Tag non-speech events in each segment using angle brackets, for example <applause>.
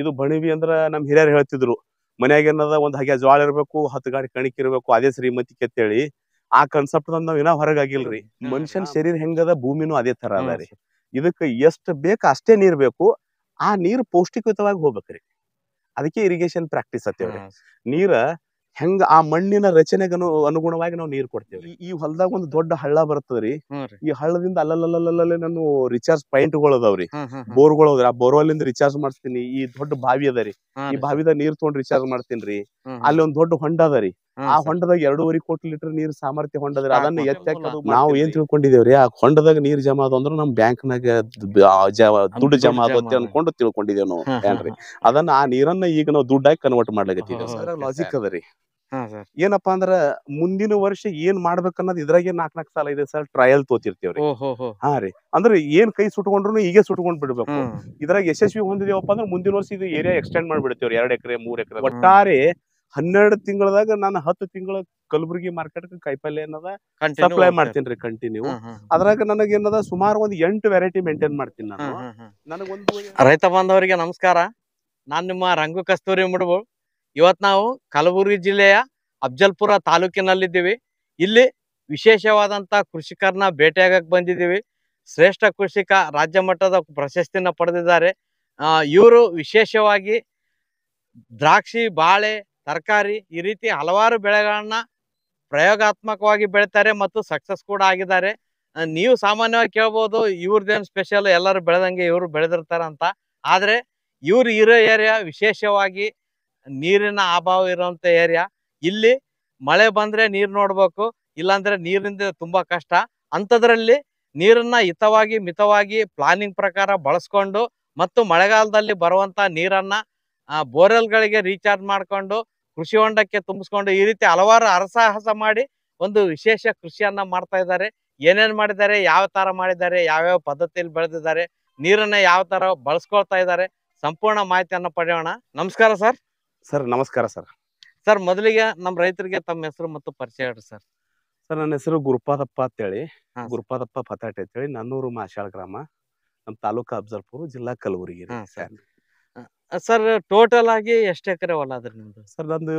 ಇದು ಬಣಿವಿ ಅಂದ್ರ ನಮ್ ಹಿರಿಯರು ಹೇಳ್ತಿದ್ರು ಮನ್ಯಾಗ ಏನದ ಒಂದ್ ಹಾಗೆ ಜ್ವಾಳ ಇರ್ಬೇಕು ಹತ್ತು ಗಾಡಿ ಕಣಿಕ್ ಇರ್ಬೇಕು ಅದೇ ಶ್ರೀಮತಿ ಕೆತ್ತೇಳಿ ಆ ಕನ್ಸೆಪ್ಟ್ ನಾವ್ ಇನ್ನ ಹೊರಗಾಗಿಲ್ರಿ ಮನುಷ್ಯನ್ ಶರೀರ ಹೆಂಗದ ಭೂಮಿನೂ ಅದೇ ತರ ಅದ ರೀ ಇದಕ್ಕ ಎಷ್ಟ್ ಬೇಕ ಅಷ್ಟೇ ನೀರ್ ಬೇಕು ಆ ನೀರ್ ಪೌಷ್ಟಿಕಯುತವಾಗಿ ಹೋಗ್ಬೇಕ್ರಿ ಅದಕ್ಕೆ ಇರಿಗೇಷನ್ ಪ್ರಾಕ್ಟೀಸ್ ಹತ್ತೇವ್ರಿ ನೀರ ಹೆಂಗ ಆ ಮಣ್ಣಿನ ರಚನೆಗನು ಅನುಗುಣವಾಗಿ ನಾವು ನೀರ್ ಕೊಡ್ತೇವೆ ಈ ಹೊಲದಾಗ ಒಂದು ದೊಡ್ಡ ಹಳ್ಳ ಬರ್ತದ್ರಿ ಈ ಹಳ್ಳದಿಂದ ಅಲ್ಲಲ್ಲಲ್ಲಲ್ಲೇ ನಾನು ರಿಚಾರ್ಜ್ ಪಾಯಿಂಟ್ ಗಳು ಅದಾವ್ರಿ ಬೋರ್ಗಳು ಆ ಬೋರ್ ಅಲ್ಲಿಂದ ರಿಚಾರ್ಜ್ ಮಾಡ್ತೀನಿ ಈ ದೊಡ್ಡ ಬಾವಿ ಅದರಿ ಈ ಬಾವಿದಾಗ ನೀರ್ ತಗೊಂಡ್ ರಿಚಾರ್ಜ್ ಮಾಡ್ತೀನಿ ಅಲ್ಲಿ ಒಂದ್ ದೊಡ್ಡ ಹೊಂಡ ಅದರಿ ಆ ಹೊಂಡದಾಗ ಎರಡೂವರೆ ಕೋಟಿ ಲೀಟರ್ ನೀರ್ ಸಾಮರ್ಥ್ಯ ಹೊಂಡದ್ರಿ ಅದನ್ನ ಎತ್ತಾಕ ನಾವು ಏನ್ ತಿಳ್ಕೊಂಡಿದೇವ್ರಿ ಆ ಹೊಂಡದಾಗ ನೀರ್ ಜಮಾ ಅದು ಅಂದ್ರ ನಮ್ ಬ್ಯಾಂಕ್ ನಾಗ ದುಡ್ಡು ಜಮಾ ಆಗುತ್ತೆ ಅನ್ಕೊಂಡು ತಿಳ್ಕೊಂಡಿದೇವ್ ನಾವು ಏನ್ರಿ ಅದನ್ನ ಆ ನೀರನ್ನ ಈಗ ನಾವು ದುಡ್ಡಾಗಿ ಕನ್ವರ್ಟ್ ಮಾಡ್ಲಾಗತ್ತೀವಿ ಲಾಜಿಕ್ ಅದರಿ ಏನಪ್ಪಾ ಅಂದ್ರ ಮುಂದಿನ ವರ್ಷ ಏನ್ ಅನ್ನೋದು ಇದ್ರಾಗೆ ನಾಕ್ ನಾಕ್ ಸಾಲ ಇದೆ ಸರ್ ಟ್ರಯಲ್ ತೋತಿರ್ತೇವ್ರಿ ಹಾ ರೀ ಅಂದ್ರೆ ಏನ್ ಕೈ ಸುಟ್ಕೊಂಡ್ರು ಈಗ ಸುಟ್ಕೊಂಡ್ ಬಿಡ್ಬೇಕು ಇದ್ರಾಗ ಯಶಸ್ವಿ ಹೊಂದಿದೇವಪ್ಪ ಅಂದ್ರೆ ಮುಂದಿನ ವರ್ಷ ಇದು ಏರಿಯಾ ಎಕ್ಸ್ಟೆಂಡ್ ಮಾಡ್ಬಿಡ್ತೇವ್ರಿ ಎರಡ್ ಎಕರೆ ಮೂರ್ ಎಕರೆ ಒಟ್ಟಾರೆ ಹನ್ನೆರಡು ತಿಂಗಳದಾಗ ನಾನು ಹತ್ತು ತಿಂಗಳ ಕಲಬುರಗಿ ಮಾರ್ಕೆಟ್ ಕಾಯಿಪಲ್ಲೆ ಏನದ ಸಪ್ಲೈ ಮಾಡ್ತೀನಿ ರೀ ಕಂಟಿನ್ಯೂ ಅದ್ರಾಗ ನನಗೆ ಏನದ ಸುಮಾರು ಒಂದ್ ಎಂಟು ವೆರೈಟಿ ಮೇಂಟೈನ್ ಮಾಡ್ತೀನಿ ನಾನು ನನಗೊಂದು ರೈತ ಬಾಂಧವರಿಗೆ ನಮಸ್ಕಾರ ನಾನ್ ನಿಮ್ಮ ರಂಗು ಕಸ್ತೂರಿ ಇವತ್ತು ನಾವು ಕಲಬುರಗಿ ಜಿಲ್ಲೆಯ ಅಫ್ಜಲ್ಪುರ ತಾಲೂಕಿನಲ್ಲಿದ್ದೀವಿ ಇಲ್ಲಿ ವಿಶೇಷವಾದಂಥ ಕೃಷಿಕರನ್ನ ಭೇಟಿಯಾಗಕ್ಕೆ ಬಂದಿದ್ದೀವಿ ಶ್ರೇಷ್ಠ ಕೃಷಿಕ ರಾಜ್ಯ ಮಟ್ಟದ ಪ್ರಶಸ್ತಿನ ಪಡೆದಿದ್ದಾರೆ ಇವರು ವಿಶೇಷವಾಗಿ ದ್ರಾಕ್ಷಿ ಬಾಳೆ ತರಕಾರಿ ಈ ರೀತಿ ಹಲವಾರು ಬೆಳೆಗಳನ್ನು ಪ್ರಯೋಗಾತ್ಮಕವಾಗಿ ಬೆಳಿತಾರೆ ಮತ್ತು ಸಕ್ಸಸ್ ಕೂಡ ಆಗಿದ್ದಾರೆ ನೀವು ಸಾಮಾನ್ಯವಾಗಿ ಕೇಳ್ಬೋದು ಇವ್ರದ್ದೇನು ಸ್ಪೆಷಲ್ ಎಲ್ಲರೂ ಬೆಳೆದಂಗೆ ಇವರು ಬೆಳೆದಿರ್ತಾರೆ ಅಂತ ಆದರೆ ಇವ್ರು ಇರೋ ಏರಿಯಾ ವಿಶೇಷವಾಗಿ ನೀರಿನ ಅಭಾವ ಇರುವಂತ ಏರಿಯಾ ಇಲ್ಲಿ ಮಳೆ ಬಂದ್ರೆ ನೀರು ನೋಡಬೇಕು ಇಲ್ಲಾಂದ್ರೆ ನೀರಿಂದ ತುಂಬಾ ಕಷ್ಟ ಅಂಥದ್ರಲ್ಲಿ ನೀರನ್ನ ಹಿತವಾಗಿ ಮಿತವಾಗಿ ಪ್ಲಾನಿಂಗ್ ಪ್ರಕಾರ ಬಳಸ್ಕೊಂಡು ಮತ್ತು ಮಳೆಗಾಲದಲ್ಲಿ ಬರುವಂತ ನೀರನ್ನ ಬೋರೆಲ್ಗಳಿಗೆ ರೀಚಾರ್ಜ್ ಮಾಡಿಕೊಂಡು ಕೃಷಿ ಹೊಂಡಕ್ಕೆ ತುಂಬಿಸ್ಕೊಂಡು ಈ ರೀತಿ ಹಲವಾರು ಅರಸಾಹಸ ಮಾಡಿ ಒಂದು ವಿಶೇಷ ಕೃಷಿಯನ್ನ ಮಾಡ್ತಾ ಇದ್ದಾರೆ ಏನೇನ್ ಮಾಡಿದ್ದಾರೆ ಯಾವ ತರ ಮಾಡಿದ್ದಾರೆ ಯಾವ್ಯಾವ ಪದ್ಧತಿಯಲ್ಲಿ ಬೆಳೆದಿದ್ದಾರೆ ನೀರನ್ನ ಯಾವ ತರ ಬಳಸ್ಕೊಳ್ತಾ ಇದ್ದಾರೆ ಸಂಪೂರ್ಣ ಮಾಹಿತಿಯನ್ನು ಪಡೆಯೋಣ ನಮಸ್ಕಾರ ಸರ್ ಸರ್ ನಮಸ್ಕಾರ ಸರ್ ಸರ್ ಮೊದಲಿಗೆ ನಮ್ಮ ರೈತರಿಗೆ ತಮ್ಮ ಹೆಸರು ಮತ್ತು ಪರಿಚಯ ಹೇಳ್ರಿ ಸರ್ ಸರ್ ನನ್ನ ಹೆಸರು ಗುರುಪಾದಪ್ಪ ಅಂತೇಳಿ ಗುರುಪಾದಪ್ಪ ಪತಾಟೆ ಅಂತೇಳಿ ನನ್ನೂರು ಮಾಶಾಳ ಗ್ರಾಮ ನಮ್ಮ ತಾಲೂಕು ಅಫ್ಜಲ್ಪುರ ಜಿಲ್ಲಾ ಕಲಬುರಗಿ ಸರ್. ಸರ್ ಟೋಟಲ್ ಆಗಿ ಎಷ್ಟು ಎಕರೆ ಹೊಲ ಅದ್ರಿ ನಿಮ್ದು ಸರ್ ನಂದು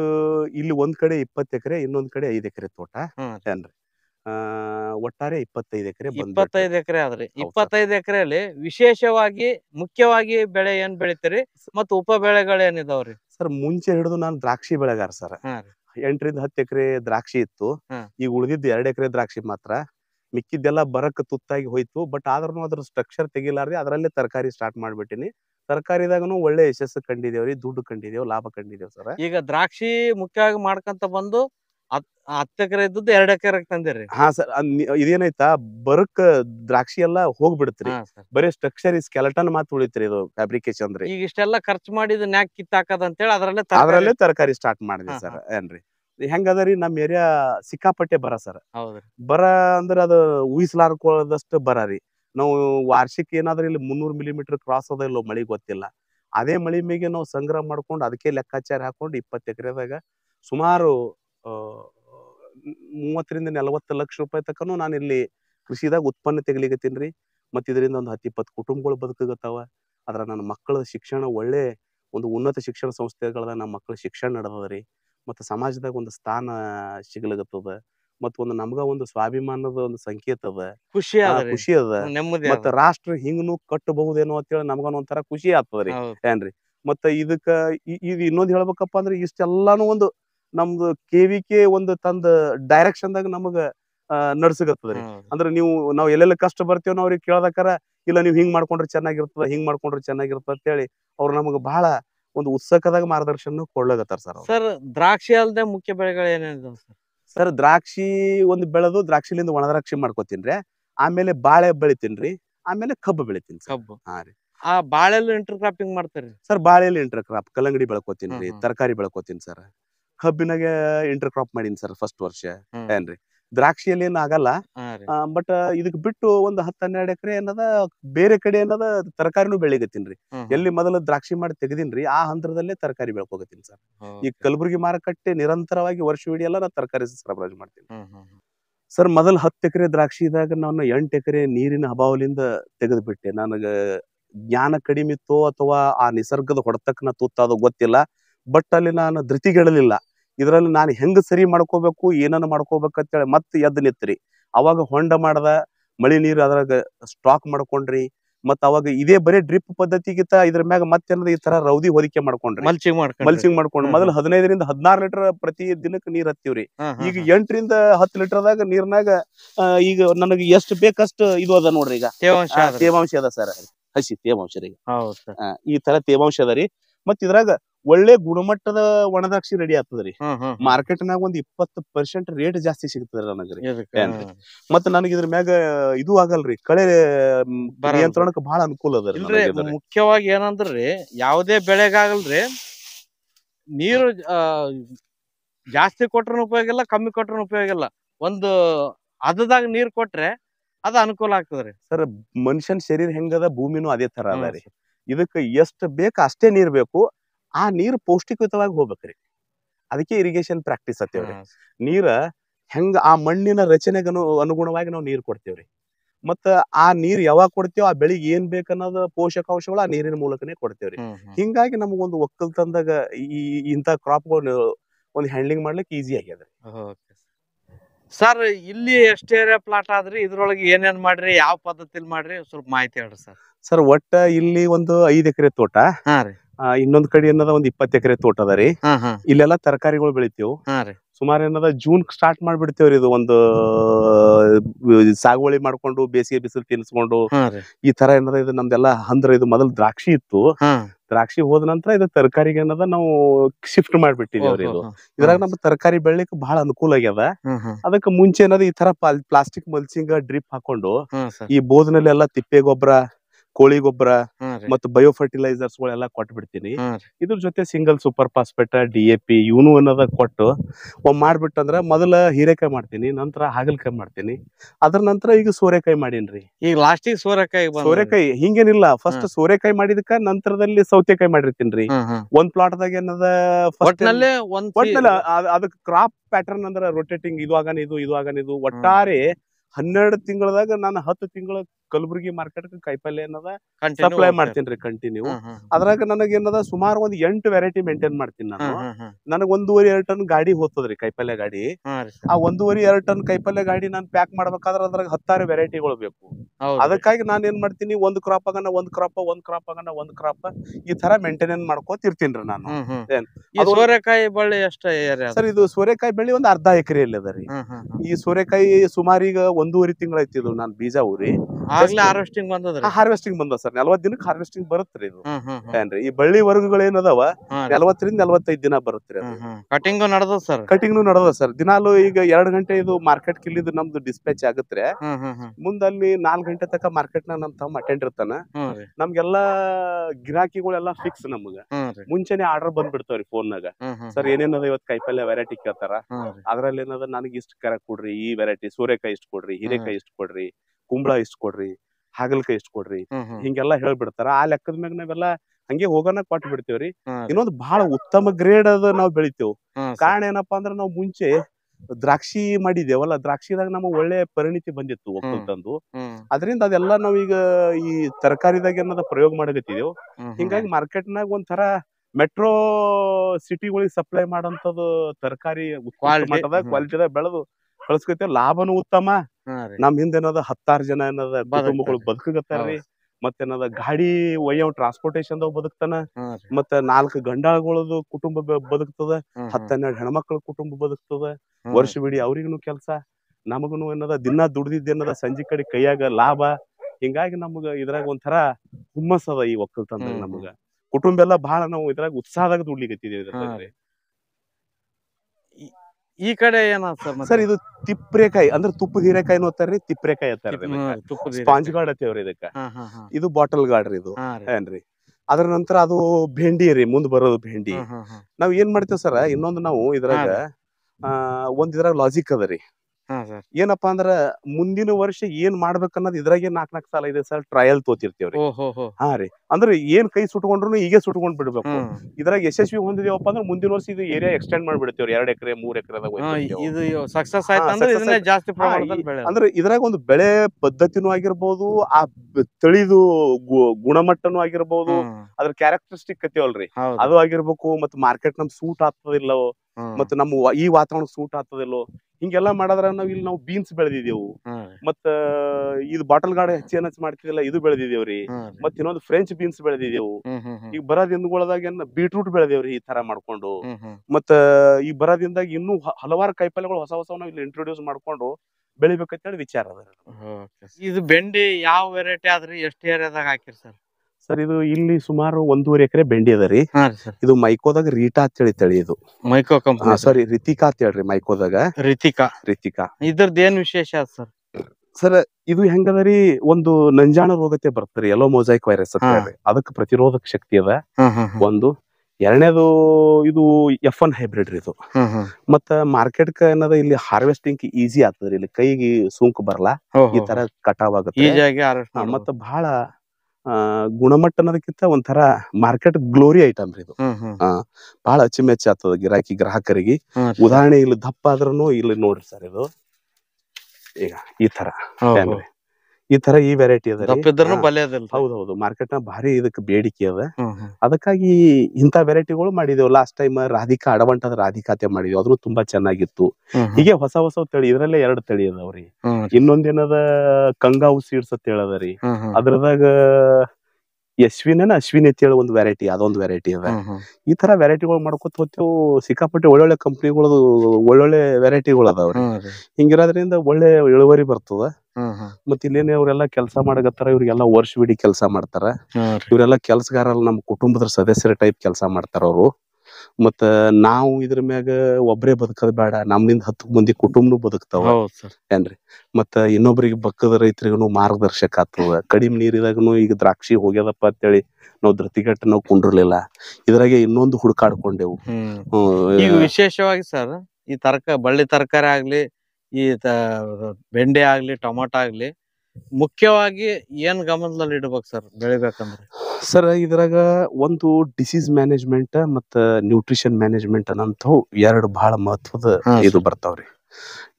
ಇಲ್ಲಿ ಒಂದ್ ಕಡೆ ಇಪ್ಪತ್ತು ಎಕರೆ ಇನ್ನೊಂದ್ ಕಡೆ ಐದು ಎಕರೆ ತೋಟ ಏನ್ರಿ ಒಟ್ಟಾರೆ ಇಪ್ಪತ್ತೈದು ಎಕರೆ ಇಪ್ಪತ್ತೈದು ಎಕರೆ ಆದ್ರಿ ಇಪ್ಪತ್ತೈದು ಎಕರೆಯಲ್ಲಿ ವಿಶೇಷವಾಗಿ ಮುಖ್ಯವಾಗಿ ಬೆಳೆ ಏನ್ ಬೆಳಿತೀರಿ ಮತ್ತು ಉಪ ಏನಿದಾವ್ರಿ ಸರ್ ಮುಂಚೆ ಹಿಡಿದು ನಾನು ದ್ರಾಕ್ಷಿ ಬೆಳೆಗಾರ ಸರ್ ಎಂಟರಿಂದ ಹತ್ತು ಎಕರೆ ದ್ರಾಕ್ಷಿ ಇತ್ತು ಈಗ ಉಳಿದಿದ್ದ ಎರಡು ಎಕರೆ ದ್ರಾಕ್ಷಿ ಮಾತ್ರ ಮಿಕ್ಕಿದ್ದೆಲ್ಲ ಬರಕ್ ತುತ್ತಾಗಿ ಹೋಯ್ತು ಬಟ್ ಆದ್ರೂ ಅದ್ರ ಸ್ಟ್ರಕ್ಚರ್ ತೆಗಿಲಾರ್ದೆ ಅದರಲ್ಲೇ ತರಕಾರಿ ಸ್ಟಾರ್ಟ್ ಮಾಡ್ಬಿಟ್ಟಿನಿ ತರಕಾರಿದಾಗನು ಒಳ್ಳೆ ಯಶಸ್ಸು ಕಂಡಿದೇವ್ರಿ ದುಡ್ಡು ಕಂಡಿದೇವ್ ಲಾಭ ಕಂಡಿದೇವ್ ಸರ್ ಈಗ ದ್ರಾಕ್ಷಿ ಮುಖ್ಯವಾಗಿ ಮಾಡ್ಕೊಂತ ಬಂದು ಹತ್ತು ಎಕರೆ ಇದ್ದದ್ದು ಎರಡ್ ಎಕರೆ ತಂದಿರಿ ಹಾ ಸರ್ ಇದೇನೈತಾ ಬರಕ್ ದ್ರಾಕ್ಷಿ ಎಲ್ಲಾ ಹೋಗ್ಬಿಡತ್ರಿ ಬರೀ ಸ್ಟ್ರಕ್ಚರ್ ಈ ಸ್ಕೆಲಟನ್ ಮಾತ್ರ ಉಳಿತ್ರಿ ಇದು ಫ್ಯಾಬ್ರಿಕೇಶನ್ ರೀ ಈಗ ಇಷ್ಟೆಲ್ಲ ಖರ್ಚು ಮಾಡಿದ ನ್ಯಾಕ್ ಕಿತ್ತಾಕದ ಅಂತೇಳಿ ಅದ್ರಲ್ಲೇ ಅದ್ರಲ್ಲೇ ತರಕಾರಿ ಸ್ಟಾರ್ಟ್ ಮಾಡಿದ್ವಿ ಸರ್ ಏನ್ರಿ ಹೆಂಗದರಿ ನಮ್ಮ ಏರಿಯಾ ಸಿಕ್ಕಾಪಟ್ಟೆ ಬರ ಸರ್ ಬರ ಅಂದ್ರೆ ಅದು ಊಹಿಸ್ಲಾರ್ಕೊಳ್ಳದಷ್ಟು ಬರ ರೀ ನಾವು ವಾರ್ಷಿಕ ಏನಾದ್ರೂ ಇಲ್ಲಿ ಮುನ್ನೂರು ಮಿಲಿಮೀಟರ್ ಕ್ರಾಸ್ ಅದ ಇಲ್ಲೋ ಮಳಿ ಗೊತ್ತಿಲ್ಲ ಅದೇ ಮಳಿ ಮೇಗೆ ನಾವು ಸಂಗ್ರಹ ಮಾಡ್ಕೊಂಡು ಅದಕ್ಕೆ ಲೆಕ್ಕಾಚಾರ ಹಾಕೊಂಡು ಇಪ್ಪತ್ತು ಎಕರೆದಾಗ ಸುಮಾರು ಮೂವತ್ತರಿಂದ ನಲವತ್ತು ಲಕ್ಷ ರೂಪಾಯಿ ತಕ್ಕನೂ ನಾನು ಇಲ್ಲಿ ಕೃಷಿದಾಗ ಉತ್ಪನ್ನ ತೆಗಲಿಕತ್ತೀನಿ ರೀ ಇದರಿಂದ ಒಂದು ಹತ್ತು ಇಪ್ಪತ್ತು ಕುಟುಂಬಗಳು ಬದುಕಗತ್ತವ ಅದರ ನನ್ನ ಮಕ್ಕಳ ಶಿಕ್ಷಣ ಒಳ್ಳೆ ಒಂದು ಉನ್ನತ ಶಿಕ್ಷಣ ಸಂಸ್ಥೆಗಳ ನಮ್ಮ ಮಕ್ಕಳ ಶಿಕ್ಷಣ ನಡೆದದ ರೀ ಸಮಾಜದಾಗ ಒಂದು ಸ್ಥಾನ ಸಿಗ್ಲಗತ್ತದ ಮತ್ತು ಒಂದು ನಮ್ಗ ಒಂದು ಸ್ವಾಭಿಮಾನದ ಒಂದು ಸಂಕೇತ ಅದ ಖುಷಿ ಅದ ಖುಷಿ ಅದ ಮತ್ತ ರಾಷ್ಟ್ರ ಹಿಂಗನು ಕಟ್ಟಬಹುದೇನೋ ಅಂತೇಳಿ ನಮ್ಗ ಒಂಥರ ಖುಷಿ ಆಗ್ತದ ರೀ ಏನ್ರಿ ಮತ್ತ ಇದಕ್ಕ ಇದು ಇನ್ನೊಂದು ಹೇಳ್ಬೇಕಪ್ಪ ಅಂದ್ರೆ ಇಷ್ಟೆಲ್ಲಾನು ಒಂದು ನಮ್ದು ಕೆ ವಿ ಕೆ ಒಂದು ತಂದ ಡೈರೆಕ್ಷನ್ ದಾಗ ನಮಗ ನಡ್ಸಗತ್ತದ್ರಿ ಅಂದ್ರೆ ನೀವು ನಾವ್ ಎಲ್ಲೆಲ್ಲ ಕಷ್ಟ ಬರ್ತೀವಿ ನಾವ್ ಅವ್ರಿಗೆ ಕೇಳದಕ್ಕಾರ ಇಲ್ಲ ನೀವು ಹಿಂಗ್ ಮಾಡ್ಕೊಂಡ್ರೆ ಚೆನ್ನಾಗಿರ್ತದ ಹಿಂಗ್ ಮಾಡ್ಕೊಂಡ್ರೆ ಚೆನ್ನಾಗಿರ್ತದ ಅಂತ ಹೇಳಿ ಅವ್ರು ನಮಗ ಬಹಳ ಒಂದು ಉತ್ಸಕದಾಗ ಮಾರ್ಗದರ್ಶನ ಕೊಡ್ಲಾಗತ್ತಾರ ಸರ್ ಸರ್ ದ್ರಾಕ್ಷಿ ಅಲ್ಲದೆ ಮುಖ್ಯ ಬೆಳೆಗಳು ಏನೇನು ಸರ್ ದ್ರಾಕ್ಷಿ ಒಂದು ಬೆಳೆದು ದ್ರಾಕ್ಷಿಲಿಂದ ಒಣದ್ರಾಕ್ಷಿ ಮಾಡ್ಕೊತೀನ್ರಿ ಆಮೇಲೆ ಬಾಳೆ ಬೆಳಿತೀನ್ರಿ ಆಮೇಲೆ ಕಬ್ಬು ಬೆಳಿತೀನಿ ಕಬ್ಬು ಹಾ ರೀ ಆ ಬಾಳೆಲ್ಲೂ ಇಂಟರ್ ಕ್ರಾಪಿಂಗ್ ಮಾಡ್ತಾರೆ ಸರ್ ಬಾಳೆಲ್ಲ ಇಂಟರ್ ಕ್ರಾಪ್ ಕಲ್ಲಂಗಡಿ ಬೆಳ್ಕೋತೀನಿ ತರಕಾರಿ ಬೆಳ್ಕೋತೀನಿ ಸರ್ ಕಬ್ಬಿನಾಗ ಇಂಟರ್ ಕ್ರಾಪ್ ಮಾಡೀನಿ ಸರ್ ಫಸ್ಟ್ ವರ್ಷ ಏನ್ರಿ ದ್ರಾಕ್ಷಿಯಲ್ಲಿ ಏನ್ ಆಗಲ್ಲ ಬಟ್ ಇದಕ್ ಬಿಟ್ಟು ಒಂದ್ ಹತ್ತ ಹನ್ನೆರಡು ಎಕರೆ ಏನದ ಬೇರೆ ಕಡೆ ಏನದ ತರಕಾರಿನೂ ರೀ ಎಲ್ಲಿ ಮೊದಲು ದ್ರಾಕ್ಷಿ ಮಾಡಿ ತೆಗದಿನ್ರಿ ಆ ಹಂತದಲ್ಲೇ ತರಕಾರಿ ಬೆಳ್ಕೋಗತ್ತೀನಿ ಸರ್ ಈ ಕಲಬುರಗಿ ಮಾರುಕಟ್ಟೆ ನಿರಂತರವಾಗಿ ವರ್ಷ ಇಡೀ ಎಲ್ಲ ನಾ ತರಕಾರಿ ಸರಬರಾಜು ಮಾಡ್ತೀನಿ ಸರ್ ಮೊದಲ್ ಹತ್ತು ಎಕರೆ ದ್ರಾಕ್ಷಿ ಇದ್ದಾಗ ನಾನು ಎಂಟು ಎಕರೆ ನೀರಿನ ಅಭಾವಲಿಂದ ತೆಗೆದು ಬಿಟ್ಟೆ ನನಗ ಜ್ಞಾನ ಕಡಿಮೆ ಇತ್ತು ಅಥವಾ ಆ ನಿಸರ್ಗದ ಹೊಡೆತಕ್ಕ ನಾ ತುತ್ತಾದ ಗೊತ್ತಿಲ್ಲ ಬಟ್ ಅಲ್ಲಿ ನಾನು ಧೃತಿಗೆಡಲಿಲ್ಲ ಇದ್ರಲ್ಲಿ ನಾನು ಹೆಂಗೆ ಸರಿ ಮಾಡ್ಕೋಬೇಕು ಏನನ್ನು ಮಾಡ್ಕೋಬೇಕಂತೇಳಿ ಮತ್ತೆ ಎದ್ದು ನಿತ್ರಿ ಅವಾಗ ಹೊಂಡ ಮಾಡದ ಮಳೆ ನೀರು ಅದ್ರಾಗ ಸ್ಟಾಕ್ ಮಾಡ್ಕೊಂಡ್ರಿ ಮತ್ತ ಅವಾಗ ಇದೇ ಬರೀ ಡ್ರಿಪ್ ಪದ್ಧತಿಗಿಂತ ಇದ್ರ ಮ್ಯಾಗ ಮತ್ತೆ ಈ ತರ ರೌದಿ ಹೊದಿಕೆ ಮಾಡ್ಕೊಂಡ್ರಿ ಮಲ್ಚಿಂಗ್ ಮಲ್ಚಿಂಗ್ ಮಾಡ್ಕೊಂಡು ಮೊದಲ ಹದಿನೈದರಿಂದ ಹದಿನಾರು ಲೀಟರ್ ಪ್ರತಿ ದಿನಕ್ಕೆ ನೀರ್ ಹತ್ತಿವ್ರಿ ಈಗ ಎಂಟರಿಂದ ಹತ್ತು ಲೀಟರ್ದಾಗ ನೀರ್ನಾಗ ಈಗ ನನಗೆ ಎಷ್ಟು ಬೇಕಷ್ಟು ಇದು ಅದ ನೋಡ್ರಿ ಈಗ ತೇವಾಂಶ ಅದ ಸರ್ ಹಸಿ ತೇವಾಂಶ ರೀ ಈ ತರ ತೇವಾಂಶ ಅದ ರೀ ಮತ್ ಇದ್ರಾಗ ಒಳ್ಳೆ ಗುಣಮಟ್ಟದ ಒಣದ್ರಾಕ್ಷಿ ರೆಡಿ ಆಗ್ತದ್ರಿ ಮಾರ್ಕೆಟ್ ನಾಗ ಒಂದ್ ಇಪ್ಪತ್ತು ಪರ್ಸೆಂಟ್ ರೇಟ್ ಜಾಸ್ತಿ ಸಿಗ್ತದ್ರಿ ನನಗ್ರಿ ಮತ್ತ ನನಗೆ ಇದ್ರ ಮ್ಯಾಗ ಇದು ಆಗಲ್ರಿ ಕಳೆ ನಿಯಂತ್ರಣಕ್ಕೆ ಬಹಳ ಅನುಕೂಲ ಅದ ಮುಖ್ಯವಾಗಿ ಏನಂದ್ರಿ ಯಾವುದೇ ಬೆಳೆಗಾಗಲ್ರಿ ನೀರು ಜಾಸ್ತಿ ಕೊಟ್ರೂ ಉಪಯೋಗ ಇಲ್ಲ ಕಮ್ಮಿ ಕೊಟ್ರೂ ಉಪಯೋಗ ಇಲ್ಲ ಒಂದು ಅದದಾಗ ನೀರ್ ಕೊಟ್ರೆ ಅದ ಅನುಕೂಲ ಆಗ್ತದ್ರಿ ಸರ್ ಮನುಷ್ಯನ್ ಶರೀರ ಹೆಂಗದ ಭೂಮಿನೂ ಅದೇ ತರ ಅದ ರೀ ಇದಕ್ಕೆ ಎಷ್ಟ್ ಬೇಕ ಅಷ್ಟೇ ನೀರ್ ಬೇಕು ಆ ನೀರು ಪೌಷ್ಟಿಕಯುತವಾಗಿ ಹೋಗ್ಬೇಕ್ರಿ ಅದಕ್ಕೆ ಇರಿಗೇಷನ್ ಪ್ರಾಕ್ಟೀಸ್ ಅತ್ತೇವ್ರಿ ನೀರ ಹೆಂಗ ಆ ಮಣ್ಣಿನ ರಚನೆಗನು ಅನುಗುಣವಾಗಿ ನಾವು ನೀರು ಕೊಡ್ತೇವ್ರಿ ಮತ್ತ ಆ ನೀರ್ ಯಾವಾಗ ಕೊಡ್ತೇವೋ ಆ ಬೆಳಿಗ್ಗೆ ಏನ್ ಬೇಕನ್ನೋದ ಪೋಷಕಾಂಶಗಳು ಆ ನೀರಿನ ಮೂಲಕನೇ ಕೊಡ್ತೇವ್ರಿ ಹಿಂಗಾಗಿ ನಮಗೊಂದು ಒಕ್ಕಲ್ತನದಾಗ ಈ ಇಂತ ಕ್ರಾಪ್ಗಳು ಒಂದು ಹ್ಯಾಂಡ್ಲಿಂಗ್ ಮಾಡ್ಲಿಕ್ಕೆ ಈಸಿ ಆಗ್ಯದ್ರಿ ಸರ್ ಇಲ್ಲಿ ಎಷ್ಟೇ ಪ್ಲಾಟ್ ಆದ್ರಿ ಇದ್ರೊಳಗೆ ಏನೇನ್ ಮಾಡ್ರಿ ಯಾವ ಪದ್ಧತಿಲಿ ಮಾಡ್ರಿ ಸ್ವಲ್ಪ ಮಾಹಿತಿ ಹೇಳ್ರಿ ಸರ್ ಸರ್ ಒಟ್ಟ ಇಲ್ಲಿ ಒಂದು ಐದ್ ಎಕರೆ ತೋಟ ಹಾ ರೀ ಇನ್ನೊಂದ್ ಕಡೆ ಏನದ ಒಂದ್ ಇಪ್ಪತ್ ಎಕರೆ ತೋಟ ಅದ ರೀ ಇಲ್ಲೆಲ್ಲ ತರಕಾರಿಗಳು ಬೆಳಿತೀವ್ ಸುಮಾರು ಏನದ ಜೂನ್ ಸ್ಟಾರ್ಟ್ ಮಾಡ್ಬಿಡ್ತೇವ್ರಿ ಇದು ಒಂದು ಸಾಗುವಳಿ ಮಾಡ್ಕೊಂಡು ಬೇಸಿಗೆ ಬಿಸಿಲು ತಿನ್ಸ್ಕೊಂಡು ಈ ತರ ಏನದ ಇದು ನಮ್ದೆಲ್ಲ ಅಂದ್ರ ಇದು ಮೊದಲ್ ದ್ರಾಕ್ಷಿ ಇತ್ತು ದ್ರಾಕ್ಷಿ ಹೋದ ನಂತರ ಇದು ತರಕಾರಿಗೆ ಏನದ ನಾವು ಶಿಫ್ಟ್ ಮಾಡ್ಬಿಟ್ಟಿದೇವ್ರಿ ಇದು ಇದ್ರಾಗ ನಮ್ ತರಕಾರಿ ಬೆಳಿಲಿಕ್ಕೆ ಬಹಳ ಅನುಕೂಲ ಆಗ್ಯದ ಅದಕ್ಕೆ ಮುಂಚೆ ಏನದ ಈ ತರ ಪ್ಲಾಸ್ಟಿಕ್ ಮಲ್ಚಿಂಗ್ ಡ್ರಿಪ್ ಹಾಕೊಂಡು ಈ ಬೋದ್ನಲ್ಲಿ ಎಲ್ಲಾ ತಿಪ್ಪೆ ಗೊಬ್ಬರ ಕೋಳಿ ಗೊಬ್ಬರ ಮತ್ತು ಬಯೋ ಫರ್ಟಿಲೈಸರ್ಸ್ ಗಳೆಲ್ಲ ಕೊಟ್ಟು ಬಿಡ್ತೀನಿ ಇದ್ರ ಜೊತೆ single super phosphate D A P ಇವನು ಅನ್ನೋದ ಕೊಟ್ಟು ಒಮ್ಮೆ ಮಾಡ್ಬಿಟ್ಟಂದ್ರ ಮೊದಲ ಹೀರೆಕಾಯಿ ಮಾಡ್ತೀನಿ ನಂತರ ಹಾಗಲಕಾಯಿ ಮಾಡ್ತೀನಿ ಅದ್ರ ನಂತರ ಈಗ ಸೋರೆಕಾಯಿ ಮಾಡೀನ್ರಿ ಈಗ ಲಾಸ್ಟಿಗೆ ಸೋರೆಕಾಯಿ ಸೋರೆಕಾಯಿ ಹಿಂಗೇನಿಲ್ಲ ಫಸ್ಟ್ ಸೋರೆಕಾಯಿ ಮಾಡಿದಕ್ಕ ನಂತರದಲ್ಲಿ ಸೌತೆಕಾಯಿ ಮಾಡಿರ್ತೀನಿ ಒಂದ್ ಪ್ಲಾಟ್ ದಾಗ ಏನದ ಅದಕ್ಕೆ ಕ್ರಾಪ್ ಪ್ಯಾಟರ್ನ್ ಅಂದ್ರ ರೊಟೇಟಿಂಗ್ ಇದು ಇದು ಇದು ಇದು ಒಟ್ಟಾರೆ ಹನ್ನೆರಡು ತಿಂಗಳದಾಗ ನಾನು ಹತ್ತು ತಿಂಗಳ ಕಲಬುರಗಿ ಮಾರ್ಕೆಟ್ ಕಾಯಿಪಲ್ಲೆ ಏನದ ಸಪ್ಲೈ ಮಾಡ್ತೀನಿ ರೀ ಕಂಟಿನ್ಯೂ ಅದ್ರಾಗ ನನಗ ಏನದ ಸುಮಾರು ಒಂದ್ ಎಂಟು ವೆರೈಟಿ ಮೇಂಟೈನ್ ಮಾಡ್ತೀನಿ ನಾನು ನನಗ್ ಒಂದೂವರೆ ಎರಡು ಟನ್ ಗಾಡಿ ಹೋಗ್ತದ್ರಿ ಕಾಯಿಪಲ್ಲೆ ಗಾಡಿ ಆ ಒಂದೂವರೆ ಎರಡು ಟನ್ ಕಾಯಿಪಲ್ಲೆ ಗಾಡಿ ನಾನು ಪ್ಯಾಕ್ ಮಾಡ್ಬೇಕಾದ್ರೆ ಅದ್ರಾಗ ಹತ್ತಾರು ವೆರೈಟಿಗಳು ಬೇಕು ಅದಕ್ಕಾಗಿ ನಾನು ಏನ್ ಮಾಡ್ತೀನಿ ಒಂದ್ ಕ್ರಾಪ್ ಆಗನ ಒಂದ್ ಕ್ರಾಪ್ ಒಂದ್ ಕ್ರಾಪ್ ಆಗನ ಒಂದ್ ಕ್ರಾಪ್ ಈ ತರ ಮೇಂಟೈನ್ ಮಾಡ್ಕೋತ ಇರ್ತೀನಿ ನಾನು ಸೋರೆಕಾಯಿ ಬಳ್ಳಿ ಅಷ್ಟೇ ಸರ್ ಇದು ಸೋರೆಕಾಯಿ ಬಳ್ಳಿ ಒಂದ್ ಅರ್ಧ ಎಕರೆ ಅದ ರೀ ಈ ಸೋರೆಕಾಯಿ ಸುಮಾರೀಗ ಈಗ ಒಂದೂವರೆ ತಿಂಗಳ ಐತಿ ಇದು ನಾನು ಬೀಜ ಊರಿ ಹಾರ್ವೆಸ್ಟಿಂಗ್ ಬಂದದ್ರಿ ಹಾರ್ವೆಸ್ಟಿಂಗ್ ಬಂದ ಸರ್ ನಲ್ವತ್ ದಿನಕ್ಕೆ ಹಾರ್ವೆಸ್ಟಿಂಗ್ ಬರುತ್ತೆ ಇದು ಏನ್ರಿ ಈ ಬಳ್ಳಿ ವರ್ಗಗಳು ವರ್ಗಗಳೇನದಾವ ನಲ್ವತ್ತರಿಂದ ನಲ್ವತ್ತೈದು ದಿನ ಬರುತ್ತೆ ಕಟಿಂಗ್ ನಡೆದ ಸರ್ ಕಟಿಂಗ್ ನಡೆದ ಸರ್ ದಿನಾಲು ಈಗ ಎರಡ್ ಗಂಟೆ ಇದು ಮಾರ್ಕೆಟ್ ಕಿಲ್ಲಿದು ನಮ್ದು ಡಿಸ್ಪ್ಯಾಚ್ ಆಗುತ್ತೆ ಮುಂದ ಅಲ್ಲಿ ನಾಲ್ಕ್ ಗಂಟೆ ತನಕ ಮಾರ್ಕೆಟ್ ನ ನಮ್ ತಮ್ಮ ಅಟೆಂಡ್ ಇರ್ತಾನ ನಮ್ಗೆಲ್ಲಾ ಗಿರಾಕಿಗಳೆಲ್ಲಾ ಫಿಕ್ಸ್ ನಮಗ ಮುಂಚೆನೆ ಆರ್ಡರ್ ಬಂದ್ ಫೋನ್ ನಾಗ ಸರ್ ಏನೇನದ ಇವತ್ ಕಾಯಿಪಲ್ಯ ವೆರೈಟಿ ಕೇಳ್ತಾರ ಅದ್ರಲ್ಲಿ ಏನದ ನನಗೆ ಇಷ್ಟ ಕರೆಕ್ಟ್ ಕೊಡ್ರಿ ಈ ವೆರೈಟಿ ಸೂರ್ಯಕಾಯಿ ಇಷ್ಟ ಕೊಡ್ರಿ ಹೀರೆಕಾಯಿ ಇಷ್ಟ ಕೊಡ್ರಿ ಕುಂಬಳ ಇಷ್ಟು ಕೊಡ್ರಿ ಹಾಗಲಕಾಯಿ ಇಷ್ಟು ಕೊಡ್ರಿ ಹಿಂಗೆಲ್ಲಾ ಹೇಳ್ಬಿಡ್ತಾರ ಆ ಲೆಕ್ಕದ ಮ್ಯಾಗ ನಾವೆಲ್ಲ ಹಂಗೆ ಹೋಗೋಣ ಕೊಟ್ಟು ಬಿಡ್ತೇವ್ರಿ ಇನ್ನೊಂದು ಬಹಳ ಉತ್ತಮ ಗ್ರೇಡ್ ಅದ ನಾವ್ ಬೆಳಿತೇವ್ ಕಾರಣ ಏನಪ್ಪಾ ಅಂದ್ರ ನಾವ್ ಮುಂಚೆ ದ್ರಾಕ್ಷಿ ಮಾಡಿದೇವಲ್ಲ ದ್ರಾಕ್ಷಿದಾಗ ನಮಗ್ ಒಳ್ಳೆ ಪರಿಣಿತಿ ಬಂದಿತ್ತು ಒಕ್ಕಲ್ತಂದು ಅದರಿಂದ ಅದೆಲ್ಲ ನಾವೀಗ ಈ ತರಕಾರಿದಾಗ ಏನದ ಪ್ರಯೋಗ ಮಾಡಕತ್ತಿದೇವು ಹಿಂಗಾಗಿ ನಾಗ ಒಂಥರ ಮೆಟ್ರೋ ಸಿಟಿಗಳಿಗೆ ಸಪ್ಲೈ ಮಾಡಂತದ್ದು ತರಕಾರಿ ಕ್ವಾಲಿಟಿದಾಗ ಬೆಳೆದು ಕಳ್ಸ್ಕೊತೇವ್ ಲಾಭನು ಉತ್ತಮ ನಮ್ ಹಿಂದೇನದ ಹತ್ತಾರು ಜನ ಏನದ ಕುಟುಂಬಗಳು ಮತ್ತೆ ಮತ್ತೇನದ ಗಾಡಿ ಒಯ್ಯವ್ ಟ್ರಾನ್ಸ್ಪೋರ್ಟೇಶನ್ ಬದುಕ್ತಾನ ಮತ್ತ ನಾಲ್ಕು ಗಂಡಾಳಗಳದು ಕುಟುಂಬ ಬದುಕ್ತದ ಹತ್ತೆರಡು ಹೆಣ್ಮಕ್ಳ ಕುಟುಂಬ ಬದುಕ್ತದ ವರ್ಷ ಬಿಡಿ ಅವ್ರಿಗೂ ಕೆಲ್ಸ ನಮಗನು ಏನದ ದಿನ ದುಡ್ದಿದ್ದ ಏನದ ಸಂಜೆ ಕಡೆ ಕೈಯಾಗ ಲಾಭ ಹಿಂಗಾಗಿ ನಮಗ ಇದ್ರಾಗ ಒಂಥರ ಹುಮ್ಮಸ್ ಅದ ಈ ತಂದ್ರೆ ನಮಗ ಕುಟುಂಬ ಎಲ್ಲಾ ಬಹಳ ನಾವು ಇದ್ರಾಗ ಉತ್ಸಾಹದಾಗ ದುಡ್ಲಿಕ್ಕೆ ಈ ಕಡೆ ಏನ ಸರ್ ಇದು ತಿಪ್ರೇಕಾಯಿ ಅಂದ್ರೆ ತುಪ್ಪ ಹೀರೆಕಾಯಿ ಅಂತಾರ್ರಿ ತಿಪ್ರೇಕಾಯಿ ಅಂತಾರ ಸ್ಪಾಂಜ್ ಗಾರ್ಡ್ ಅತ್ತೇವ್ರಿ ಇದಕ್ಕ ಇದು ಬಾಟಲ್ ಗಾರ್ಡ್ ರೀ ಇದು ಏನ್ರಿ ಅದ್ರ ನಂತರ ಅದು ಭೆಂಡಿ ರೀ ಮುಂದ್ ಬರೋದು ಭೆಂಡಿ ನಾವ್ ಏನ್ ಮಾಡ್ತೇವ್ ಸರ್ ಇನ್ನೊಂದು ನಾವು ಇದ್ರಾಗ ಒಂದ್ ಇದ್ರಾಗ ಲಾಜಿಕ್ ಅದ ಏನಪ್ಪಾ ಅಂದ್ರ ಮುಂದಿನ ವರ್ಷ ಏನ್ ಮಾಡ್ಬೇಕನ್ನೋದು ಇದ್ರಾಗೆ ನಾಕ್ ನಾಕ್ ಸಾಲ ಇದೆ ಸರ್ ಟ್ರಯಲ್ ತೋತಿರ್ತೇವ್ರಿ ಹಾ ರೀ ಅಂದ್ರೆ ಏನ್ ಕೈ ಸುಟ್ಕೊಂಡ್ರು ಹೀಗೆ ಸುಟ್ಕೊಂಡ್ ಬಿಡ್ಬೇಕು ಇದ್ರಾಗ ಯಶಸ್ವಿ ಹೊಂದಿದೇವಪ್ಪ ಅಂದ್ರೆ ಮುಂದಿನ ವರ್ಷ ಇದು ಏರಿಯಾ ಎಕ್ಸ್ಟೆಂಡ್ ಮಾಡ್ಬಿಡ್ತೇವ್ರಿ ಎರಡ್ ಎಕರೆ ಮೂರ್ ಎಕರೆದಾಗ ಇದು ಅಂದ್ರೆ ಇದ್ರಾಗ ಒಂದು ಬೆಳೆ ಪದ್ಧತಿನೂ ಆಗಿರ್ಬೋದು ಆ ತಳಿದು ಗುಣಮಟ್ಟನೂ ಆಗಿರ್ಬೋದು ಅದ್ರ ಕ್ಯಾರೆಕ್ಟರಿಸ್ಟಿಕ್ ಕಥೆವಲ್ರಿ ಅದು ಆಗಿರ್ಬೇಕು ಮತ್ ಮಾರ್ಕೆಟ್ ನಮ್ ಸೂಟ್ ಆಗ್ತದಿಲ್ಲವೋ ಮತ್ ನಮ್ ಈ ವಾತಾವರಣ ಸೂಟ್ ಆಗ್ತದಿಲ್ಲೋ ಹಿಂಗೆಲ್ಲಾ ಮಾಡದ್ರ ನಾವ್ ಇಲ್ಲಿ ನಾವು ಬೀನ್ಸ್ ಬೆಳೆದಿದ್ದೇವು ಮತ್ತ ಇದು ಬಾಟಲ್ ಗಾರ್ಡ್ ಹೆಚ್ಚಿ ಮಾಡ್ತಿದಿಲ್ಲ ಇದು ಬೆಳೆದಿದ್ದೇವ್ರಿ ಮತ್ ಇನ್ನೊಂದು ಫ್ರೆಂಚ್ ಬೀನ್ಸ್ ಬೆಳೆದಿದೆವು ಈಗ ಬರದಿಂದಗೊಳದಾಗ ಬೀಟ್ರೂಟ್ ಬೆಳೆದೇವ್ರಿ ಈ ತರ ಮಾಡ್ಕೊಂಡು ಮತ್ತ ಈ ಬರದಿಂದಾಗ ಇನ್ನೂ ಹಲವಾರು ಕಾಯಿಪಲ್ಯಗಳು ಹೊಸ ಹೊಸ ಇಲ್ಲಿ ಇಂಟ್ರೊಡ್ಯೂಸ್ ಮಾಡ್ಕೊಂಡು ಬೆಳಿಬೇಕಂತ ಹೇಳಿ ವಿಚಾರ ಅದ ಇದು ಬೆಂಡಿ ಯಾವ ವೆರೈಟಿ ಆದ್ರಿ ಎಷ್ಟು ಏರಿಯಾದಾಗ ಹಾಕಿರಿ ಸರ್ ಸರ್ ಇದು ಇಲ್ಲಿ ಸುಮಾರು ಒಂದೂವರೆ ಎಕರೆ ಬೆಂಡಿ ಅದ ರೀ ಇದು ಮೈಕೋದಾಗ ರೀಟಾ ಅಂತ ಹೇಳಿ ತಳಿ ಇದು ಮೈಕೋ ಕಂಪನಿ ಸರಿ ರಿತಿಕಾ ಅಂತ ಹೇಳ್ರಿ ಮೈಕೋದಾಗ ರಿತಿಕಾ ರಿತಿಕಾ ಇದ್ರದ್ದು ಏನ್ ವಿಶೇಷ ಸರ್ ಸರ್ ಇದು ಹೆಂಗದ ರೀ ಒಂದು ನಂಜಾಣ ರೋಗತೆ ಬರ್ತರಿ ಎಲ್ಲೋ ಮೊಸೈಕ್ ವೈರಸ್ ಅಂತ ಹೇಳಿ ಅದಕ್ಕೆ ಪ್ರತಿರೋಧಕ ಶಕ್ತಿ ಅದ ಒಂದು ಎರಡನೇದು ಇದು ಎಫ್ ಒನ್ ಹೈಬ್ರಿಡ್ ರೀ ಇದು ಮತ್ತ ಮಾರ್ಕೆಟ್ ಏನದ ಇಲ್ಲಿ ಹಾರ್ವೆಸ್ಟಿಂಗ್ ಈಸಿ ಆಗ್ತದ್ರಿ ಇಲ್ಲಿ ಕೈಗೆ ಸೋಂಕು ಬರಲ್ಲ ಈ ತರ ಕಟಾವ್ ಆಗುತ್ತೆ ಮತ್ತ ಬಹಳ ಗುಣಮಟ್ಟ ಅನ್ನೋದಕ್ಕಿಂತ ಒಂಥರ ಮಾರ್ಕೆಟ್ ಗ್ಲೋರಿ ಐಟಮ್ ರೀ ಇದು ಬಹಳ ಅಚ್ಚುಮೆಚ್ಚು ಆಗ್ತದ ಗಿರಾಕಿ ಗ್ರಾಹಕರಿಗೆ ಉದಾಹರಣೆ ಇಲ್ಲಿ ದಪ್ಪ ಆದ್ರೂ ಇಲ್ಲಿ ನೋಡ್ರಿ ಸರ್ ಇದು ಈಗ ಈ ತರ ಈ ತರ ಈ ವೆರೈಟಿ ಅದ ಹೌದೌದು ಮಾರ್ಕೆಟ್ ನ ಭಾರಿ ಇದಕ್ಕೆ ಬೇಡಿಕೆ ಅದ ಅದಕ್ಕಾಗಿ ಇಂತ ವೆರೈಟಿಗಳು ಮಾಡಿದೆವು ಲಾಸ್ಟ್ ಟೈಮ್ ರಾಧಿಕಾ ಅಡವಂಟದ ರಾಧಿಕಾತೆ ಮಾಡಿದ್ವಿ ಅದ್ರೂ ತುಂಬಾ ಚೆನ್ನಾಗಿತ್ತು ಹೀಗೆ ಹೊಸ ಹೊಸ ತಳಿ ಇದ್ರಲ್ಲೇ ಎರಡು ತಳಿ ಅದಾವ್ರಿ ಇನ್ನೊಂದೇನದ ಕಂಗಾವು ಸೀಡ್ಸ್ ಅಂತ ಹೇಳದರಿ ಅದ್ರದಾಗ ಯಶ್ವಿನ ಅಶ್ವಿನಿ ಅಂತ ಹೇಳಿ ಒಂದು ವೆರೈಟಿ ಅದೊಂದು ವೆರೈಟಿ ಅದ ಈ ತರ ವೆರೈಟಿಗಳು ಮಾಡ್ಕೊತ ಹೋಗ್ತೇವೆ ಸಿಕ್ಕಾಪಟ್ಟೆ ಒಳ್ಳೊಳ್ಳೆ ಕಂಪ್ನಿಗಳು ಒಳ್ಳೊಳ್ಳೆ ವೆರೈಟಿಗಳು ಅದಾವ್ರಿ ಹಿಂಗಿರೋದ್ರಿಂದ ಒಳ್ಳೆ ಇಳುವರಿ ಬರ್ತದ ಮತ್ ಇಲ್ಲೇನೆ ಅವ್ರೆಲ್ಲ ಕೆಲಸ ಮಾಡಕತ್ತಾರ ಇವ್ರಿಗೆಲ್ಲ ವರ್ಷ ಕೆಲಸ ಮಾಡ್ತಾರ ಇವರೆಲ್ಲ ಕೆಲಸಗಾರ ನಮ್ಮ ಕುಟುಂಬದ ಸದಸ್ಯರ ಟೈಪ್ ಕೆಲಸ ಮಾಡ್ತಾರ ಅವ್ರು ಮತ್ತ ನಾವು ಇದ್ರ ಮ್ಯಾಗ ಒಬ್ರೇ ಬದುಕದ್ ಬೇಡ ನಮ್ಮಿಂದ ಹತ್ತ ಮಂದಿ ಕುಟುಂಬನು ಬದುಕ್ತಾವ ಸರ್ ಏನ್ರಿ ಮತ್ತ ಇನ್ನೊಬ್ರಿಗೆ ಬಕ್ಕದ ರೈತರಿಗೂ ಮಾರ್ಗದರ್ಶಕ ಆಗ್ತದ ಕಡಿಮೆ ನೀರಿದಾಗನು ಈಗ ದ್ರಾಕ್ಷಿ ಹೋಗ್ಯದಪ್ಪ ಅಂತೇಳಿ ನಾವು ಧೃತಿಗಟ್ಟ ನಾವು ಕುಂಡಿರ್ಲಿಲ್ಲ ಇದ್ರಾಗೆ ಇನ್ನೊಂದು ಹುಡುಕಾಡ್ಕೊಂಡೆವು ಈಗ ವಿಶೇಷವಾಗಿ ಸರ್ ಈ ತರಕ ಬಳ್ಳಿ ತರಕಾರಿ ಆಗ್ಲಿ ಈ ಬೆಂಡೆ ಆಗ್ಲಿ ಟೊಮೊಟೊ ಆಗ್ಲಿ ಮುಖ್ಯವಾಗಿ ಏನ್ ಗಮನದಲ್ಲಿ ಇಡಬೇಕು ಸರ್ ಬೆಳಿಬೇಕಂದ್ರೆ ಸರ್ ಇದ್ರಾಗ ಒಂದು ಡಿಸೀಸ್ ಮ್ಯಾನೇಜ್ಮೆಂಟ್ ಮತ್ತ ನ್ಯೂಟ್ರಿಷನ್ ಮ್ಯಾನೇಜ್ಮೆಂಟ್ ಅನ್ನಂತವು ಎರಡು ಬಹಳ ಮಹತ್ವದ ಇದು ಬರ್ತಾವ್ರಿ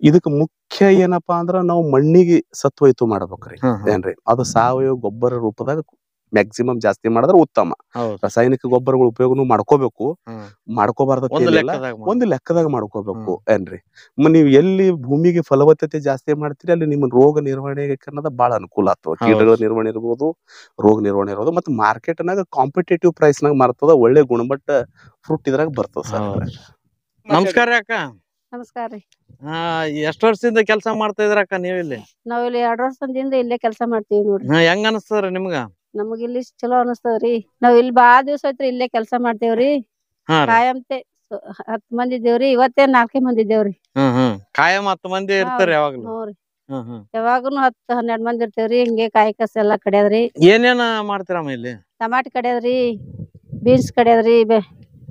ಇದಕ್ ಮುಖ್ಯ ಏನಪ್ಪಾ ಅಂದ್ರ ನಾವು ಮಣ್ಣಿಗೆ ಸತ್ವಯಿತು ಮಾಡ್ಬೇಕ್ರಿ ಏನ್ರಿ ಅದು ಸಾವಯವ ಗೊಬ್ಬರ ರೂಪದಾಗ ಮ್ಯಾಕ್ಸಿಮಮ್ ಜಾಸ್ತಿ ಮಾಡಿದ್ರೆ ಉತ್ತಮ ರಾಸಾಯನಿಕ ಗೊಬ್ಬರಗಳ ಉಪಯೋಗನು ಮಾಡ್ಕೋಬೇಕು ಮಾಡ್ಕೋಬಾರ್ದ ಒಂದು ಲೆಕ್ಕದಾಗ ಮಾಡ್ಕೋಬೇಕು ಏನ್ರಿ ನೀವು ಎಲ್ಲಿ ಭೂಮಿಗೆ ಫಲವತ್ತತೆ ಜಾಸ್ತಿ ಮಾಡ್ತೀರಿ ಅಲ್ಲಿ ನಿಮ್ಮ ರೋಗ ನಿರ್ವಹಣೆ ಅನ್ನೋದು ಬಹಳ ಅನುಕೂಲ ಆಗ್ತದೆ ಕೀಟಗಳ ನಿರ್ವಹಣೆ ಇರ್ಬೋದು ರೋಗ ನಿರ್ವಹಣೆ ಇರ್ಬೋದು ಮತ್ತೆ ನಾಗ ಕಾಂಪಿಟೇಟಿವ್ ಪ್ರೈಸ್ ನಾಗ ಮಾರ್ತದ ಒಳ್ಳೆ ಗುಣಮಟ್ಟ ಫ್ರೂಟ್ ಇದ್ರಾಗ ಬರ್ತದ ಸರ್ ನಮಸ್ಕಾರ ಅಕ್ಕ ನಮಸ್ಕಾರ ರೀ ಎಷ್ಟ್ ವರ್ಷದಿಂದ ಕೆಲಸ ಮಾಡ್ತಾ ಇದ್ರಕ್ಕ ಅಕ್ಕ ನೀವಿಲ್ಲಿ ನಾವ್ ಇಲ್ಲಿ ಎರಡ್ ವರ್ಷದಿಂದ ಇಲ್ಲೇ ಕೆಲಸ ಮಾಡ್ತೀವಿ ನೋಡ್ರಿ ಹೆಂಗ ಅನಸ್ತದ ನಿಮ್ಗ ನಮಗ ಇಲ್ಲಿ ಚಲೋ ಅನಸ್ತಾವ್ರಿ ನಾವ್ ಇಲ್ಲಿ ಬಾ ದಿವಸ ಐತ್ರಿ ಇಲ್ಲೇ ಕೆಲ್ಸ ಮಾಡ್ತೇವ್ರಿ ಕಾಯಂತೆ ಹತ್ ಮಂದಿ ಇದೇವ್ರಿ ಇವತ್ತೇ ನಾಲ್ಕೇ ಮಂದಿ ಇದೇವ್ರಿ ಕಾಯಂ ಮಂದಿ ಯಾವಾಗನು ಹತ್ ಹನ್ನೆರಡ್ ಮಂದಿ ಇರ್ತೇವ್ರಿ ಹಿಂಗೆ ಕಾಯಿ ಕಸ ಎಲ್ಲಾ ಕಡ್ಯಾದ್ರಿ ಏನೇನ ಮಾಡ್ತೀರ ಇಲ್ಲಿ ಟಮಾಟಿ ಕಡ್ಯಾದ್ರಿ ಬೀನ್ಸ್ ಕಡ್ಯಾದ್ರಿ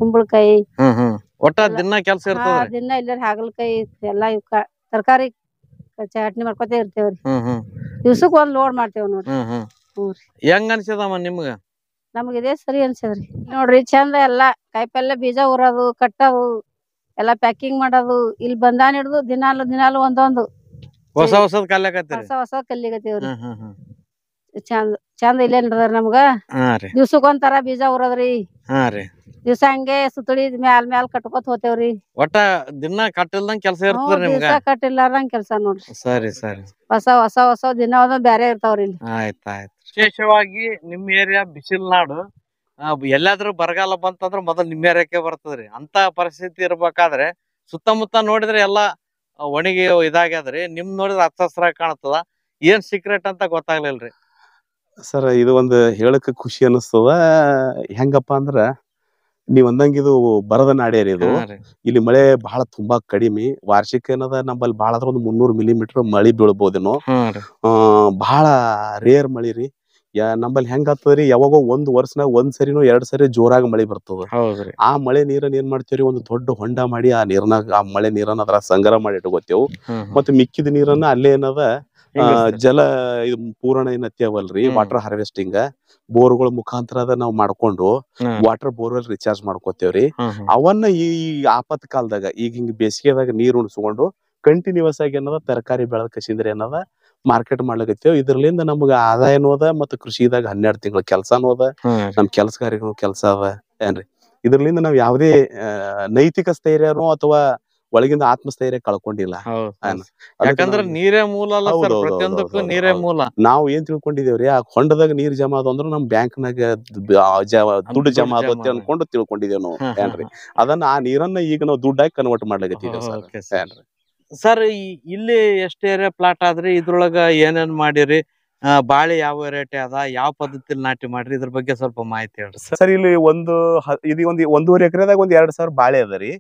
ಕುಂಬಳಕಾಯಿ ಒಟ್ಟ ದಿನ ಕೆಲ್ಸ ದಿನ ಹಾಗಲಕಾಯಿ ಎಲ್ಲಾ ಇವ್ ತರಕಾರಿ ಚಟ್ನಿ ಮಾಡ್ಕೊತ ಇರ್ತೇವ್ರಿ ದಿವ್ಸಕ್ ಒಂದ್ ಲೋಡ್ ಮಾಡ್ತೇವ್ ನೋಡ್ರಿ ಹೆಂಗ ಅನ್ಸದಮ್ಮ ನಿಮ್ಗ ನಮ್ಗ ಇದೇ ಸರಿ ಅನ್ಸದ್ರಿ ನೋಡ್ರಿ ಚಂದ ಎಲ್ಲಾ ಕಾಯಿಪಲ್ಲೆ ಬೀಜ ಉರೋದು ಕಟ್ಟೋದು ಎಲ್ಲಾ ಪ್ಯಾಕಿಂಗ್ ಮಾಡೋದು ಇಲ್ಲಿ ಬಂದಾನ ಹಿಡ್ದು ದಿನಾಲು ದಿನಾಲು ಒಂದೊಂದು ಹೊಸ ಹೊಸದ್ ಹೊಸ ಹೊಸ ಕಲ್ಲಿಗತ್ತೀವ್ರಿ ಚಂದ ಚಂದ ಇಲ್ಲೇ ನಮ್ಗ ದಿವ್ಸಕ್ಕೊಂತರ ಬೀಜ ಉರೋದ್ರಿ ದಿವ್ಸ ಹಂಗೆ ಸುತ್ತಳಿ ಮ್ಯಾಲ್ ಮ್ಯಾಲ್ ಕಟ್ಕೋತ ಹೋತೇವ್ರಿ ಒಟ್ಟ ದಿನ ಕಟ್ಟಿಲ್ದಂಗ್ ಕೆಲ್ಸ ಕಟ್ಟಿಲ್ಲಾರ್ದಂಗ್ ಕೆಲ್ಸ ನೋಡ್ರಿ ಸರಿ ಸರಿ ಹೊಸ ಹೊಸ ಹೊಸ ದಿನ ಬೇರೆ ಬ್ಯಾರೆ ಇರ್ತಾವ್ರಿ ಆಯ್ತಾಯ್ತು ವಿಶೇಷವಾಗಿ ನಿಮ್ಮ ಏರಿಯಾ ಬಿಸಿಲ್ ನಾಡು ಎಲ್ಲಾದ್ರೂ ಬರಗಾಲ ಬಂತಂದ್ರೆ ಮೊದಲು ನಿಮ್ಮ ಏರಿಯಾಕ್ಕೆ ಬರ್ತದ್ರಿ ಅಂತ ಪರಿಸ್ಥಿತಿ ಇರ್ಬೇಕಾದ್ರೆ ಸುತ್ತಮುತ್ತ ನೋಡಿದ್ರೆ ಎಲ್ಲ ಒಣಗಿ ಇದಾಗ್ಯದ್ರಿ ನಿಮ್ ನೋಡಿದ್ರೆ ಹಚ್ಚ ಕಾಣ್ತದ ಏನ್ ಸೀಕ್ರೆಟ್ ಅಂತ ಗೊತ್ತಾಗ್ಲಿಲ್ರಿ ಸರ್ ಇದು ಒಂದು ಹೇಳಕ್ ಖುಷಿ ಅನಿಸ್ತದ ಹೆಂಗಪ್ಪ ಅಂದ್ರ ನೀವ್ ಅಂದಂಗ ಇದು ಬರದ ನಾಡ್ಯಾರಿ ಇದು ಇಲ್ಲಿ ಮಳೆ ಬಹಳ ತುಂಬಾ ಕಡಿಮೆ ವಾರ್ಷಿಕ ಏನದ ನಮ್ಮಲ್ಲಿ ಬಹಳ ಅಂದ್ರೆ ಒಂದು ಮುನ್ನೂರು ಮಿಲಿಮೀಟರ್ ಮಳಿ ಬೀಳ್ಬೋದೇನೋ ಬಹಳ ರೇರ್ ಮಳಿ ರೀ ಯಾ ನಮ್ಮಲ್ಲಿ ಹೆಂಗ ಹತ್ತದ್ರಿ ಯಾವಾಗೋ ಒಂದ್ ವರ್ಷನಾಗ ಒಂದ್ ಸರಿನೂ ಎರಡ್ ಸರಿ ಜೋರಾಗಿ ಮಳಿ ಬರ್ತದ ಆ ಮಳೆ ನೀರನ್ನ ಏನ್ ಮಾಡ್ತೇವ್ರಿ ಒಂದು ದೊಡ್ಡ ಹೊಂಡ ಮಾಡಿ ಆ ನೀರ್ನಾಗ ಆ ಮಳೆ ನೀರನ್ನ ಅದ್ರ ಸಂಗ್ರಹ ಮಾಡಿ ಇಟ್ಕೋತೇವ್ ಮತ್ತೆ ಮಿಕ್ಕಿದ ನೀರನ್ನ ಅಲ್ಲೇ ಏನದ ಜಲ ಇದು ಪೂರಣ ಏನ್ ಅತ್ಯವಲ್ರಿ ವಾಟರ್ ಹಾರ್ವೆಸ್ಟಿಂಗ್ ಬೋರ್ಗಳ ಮುಖಾಂತರ ಅದ ನಾವ್ ಮಾಡ್ಕೊಂಡು ವಾಟರ್ ಬೋರ್ವೆಲ್ ರಿಚಾರ್ಜ್ ಮಾಡ್ಕೋತೇವ್ರಿ ಅವನ್ನ ಈ ಆಪತ್ ಕಾಲದಾಗ ಈಗ ಹಿಂಗ್ ಬೇಸಿಗೆದಾಗ ನೀರ್ ಉಣಿಸ್ಕೊಂಡು ಕಂಟಿನ್ಯೂಸ್ ಆಗಿ ಏನದ ತರಕಾರಿ ಬೆಳೆದ ಕಸಿಂದ್ರೆ ಏನದ ಮಾರ್ಕೆಟ್ ಮಾಡ್ಲಿಕ್ಕೆ ಇದ್ರಲಿಂದ ನಮ್ಗ ಆದಾಯನೂ ಅದ ಮತ್ತ ಕೃಷಿದಾಗ ಹನ್ನೆರಡು ತಿಂಗಳ ಕೆಲ್ಸಾನು ಅದ ನಮ್ ಕೆಲ್ಸಗಾರಿಗೂ ಕೆಲ್ಸ ಅವ ಏನ್ರಿ ಇದ್ರಲಿಂದ ನಾವ್ ಯಾವ್ದೇ ನೈತಿಕ ಸ್ಥೈರ್ಯನೋ ಅಥವಾ ಒಳಗಿಂದ ಆತ್ಮಸ್ಥೈರ್ಯ ಕಳ್ಕೊಂಡಿಲ್ಲ ಯಾಕಂದ್ರೆ ನೀರೇ ಮೂಲ ನೀರೇ ಮೂಲ ನಾವು ಏನ್ ತಿಳ್ಕೊಂಡಿದೇವ್ರಿ ಆ ಹೊಂಡದಾಗ ನೀರ್ ಜಮಾ ಅದ ಅಂದ್ರ ನಮ್ ಬ್ಯಾಂಕ್ ನಾಗ ದುಡ್ಡು ಜಮಾ ಅದ ಅಂತ ಅನ್ಕೊಂಡು ತಿಳ್ಕೊಂಡಿದೇವ್ ನಾವು ಏನ್ರಿ ಅದನ್ನ ಆ ನೀರನ್ನ ಈಗ ನಾವು ದುಡ್ಡಾಗಿ ಕನ್ವರ್ಟ್ ಮಾಡ್ಲಾಗತ್ತೀವಿ ಸರ್ ಇಲ್ಲಿ ಎಷ್ಟ್ ಏರಿಯಾ ಪ್ಲಾಟ್ ಆದ್ರಿ ಇದ್ರೊಳಗ ಏನೇನ್ ಮಾಡಿರಿ ಬಾಳೆ ಯಾವ ವೆರೈಟಿ ಅದ ಯಾವ ಪದ್ಧತಿ ನಾಟಿ ಮಾಡ್ರಿ ಇದ್ರ ಬಗ್ಗೆ ಸ್ವಲ್ಪ ಮಾಹಿತಿ ಹೇಳ್ರಿ ಸರ್ ಸರ್ ಇಲ್ಲಿ ಒಂದು ಇದು ಒಂದು ಒಂದೂವರೆ ಎಕರೆದಾಗ ಒಂದ್ ಎರಡ್ ಸಾವಿರ ಬಾಳೆ ಅದರಿ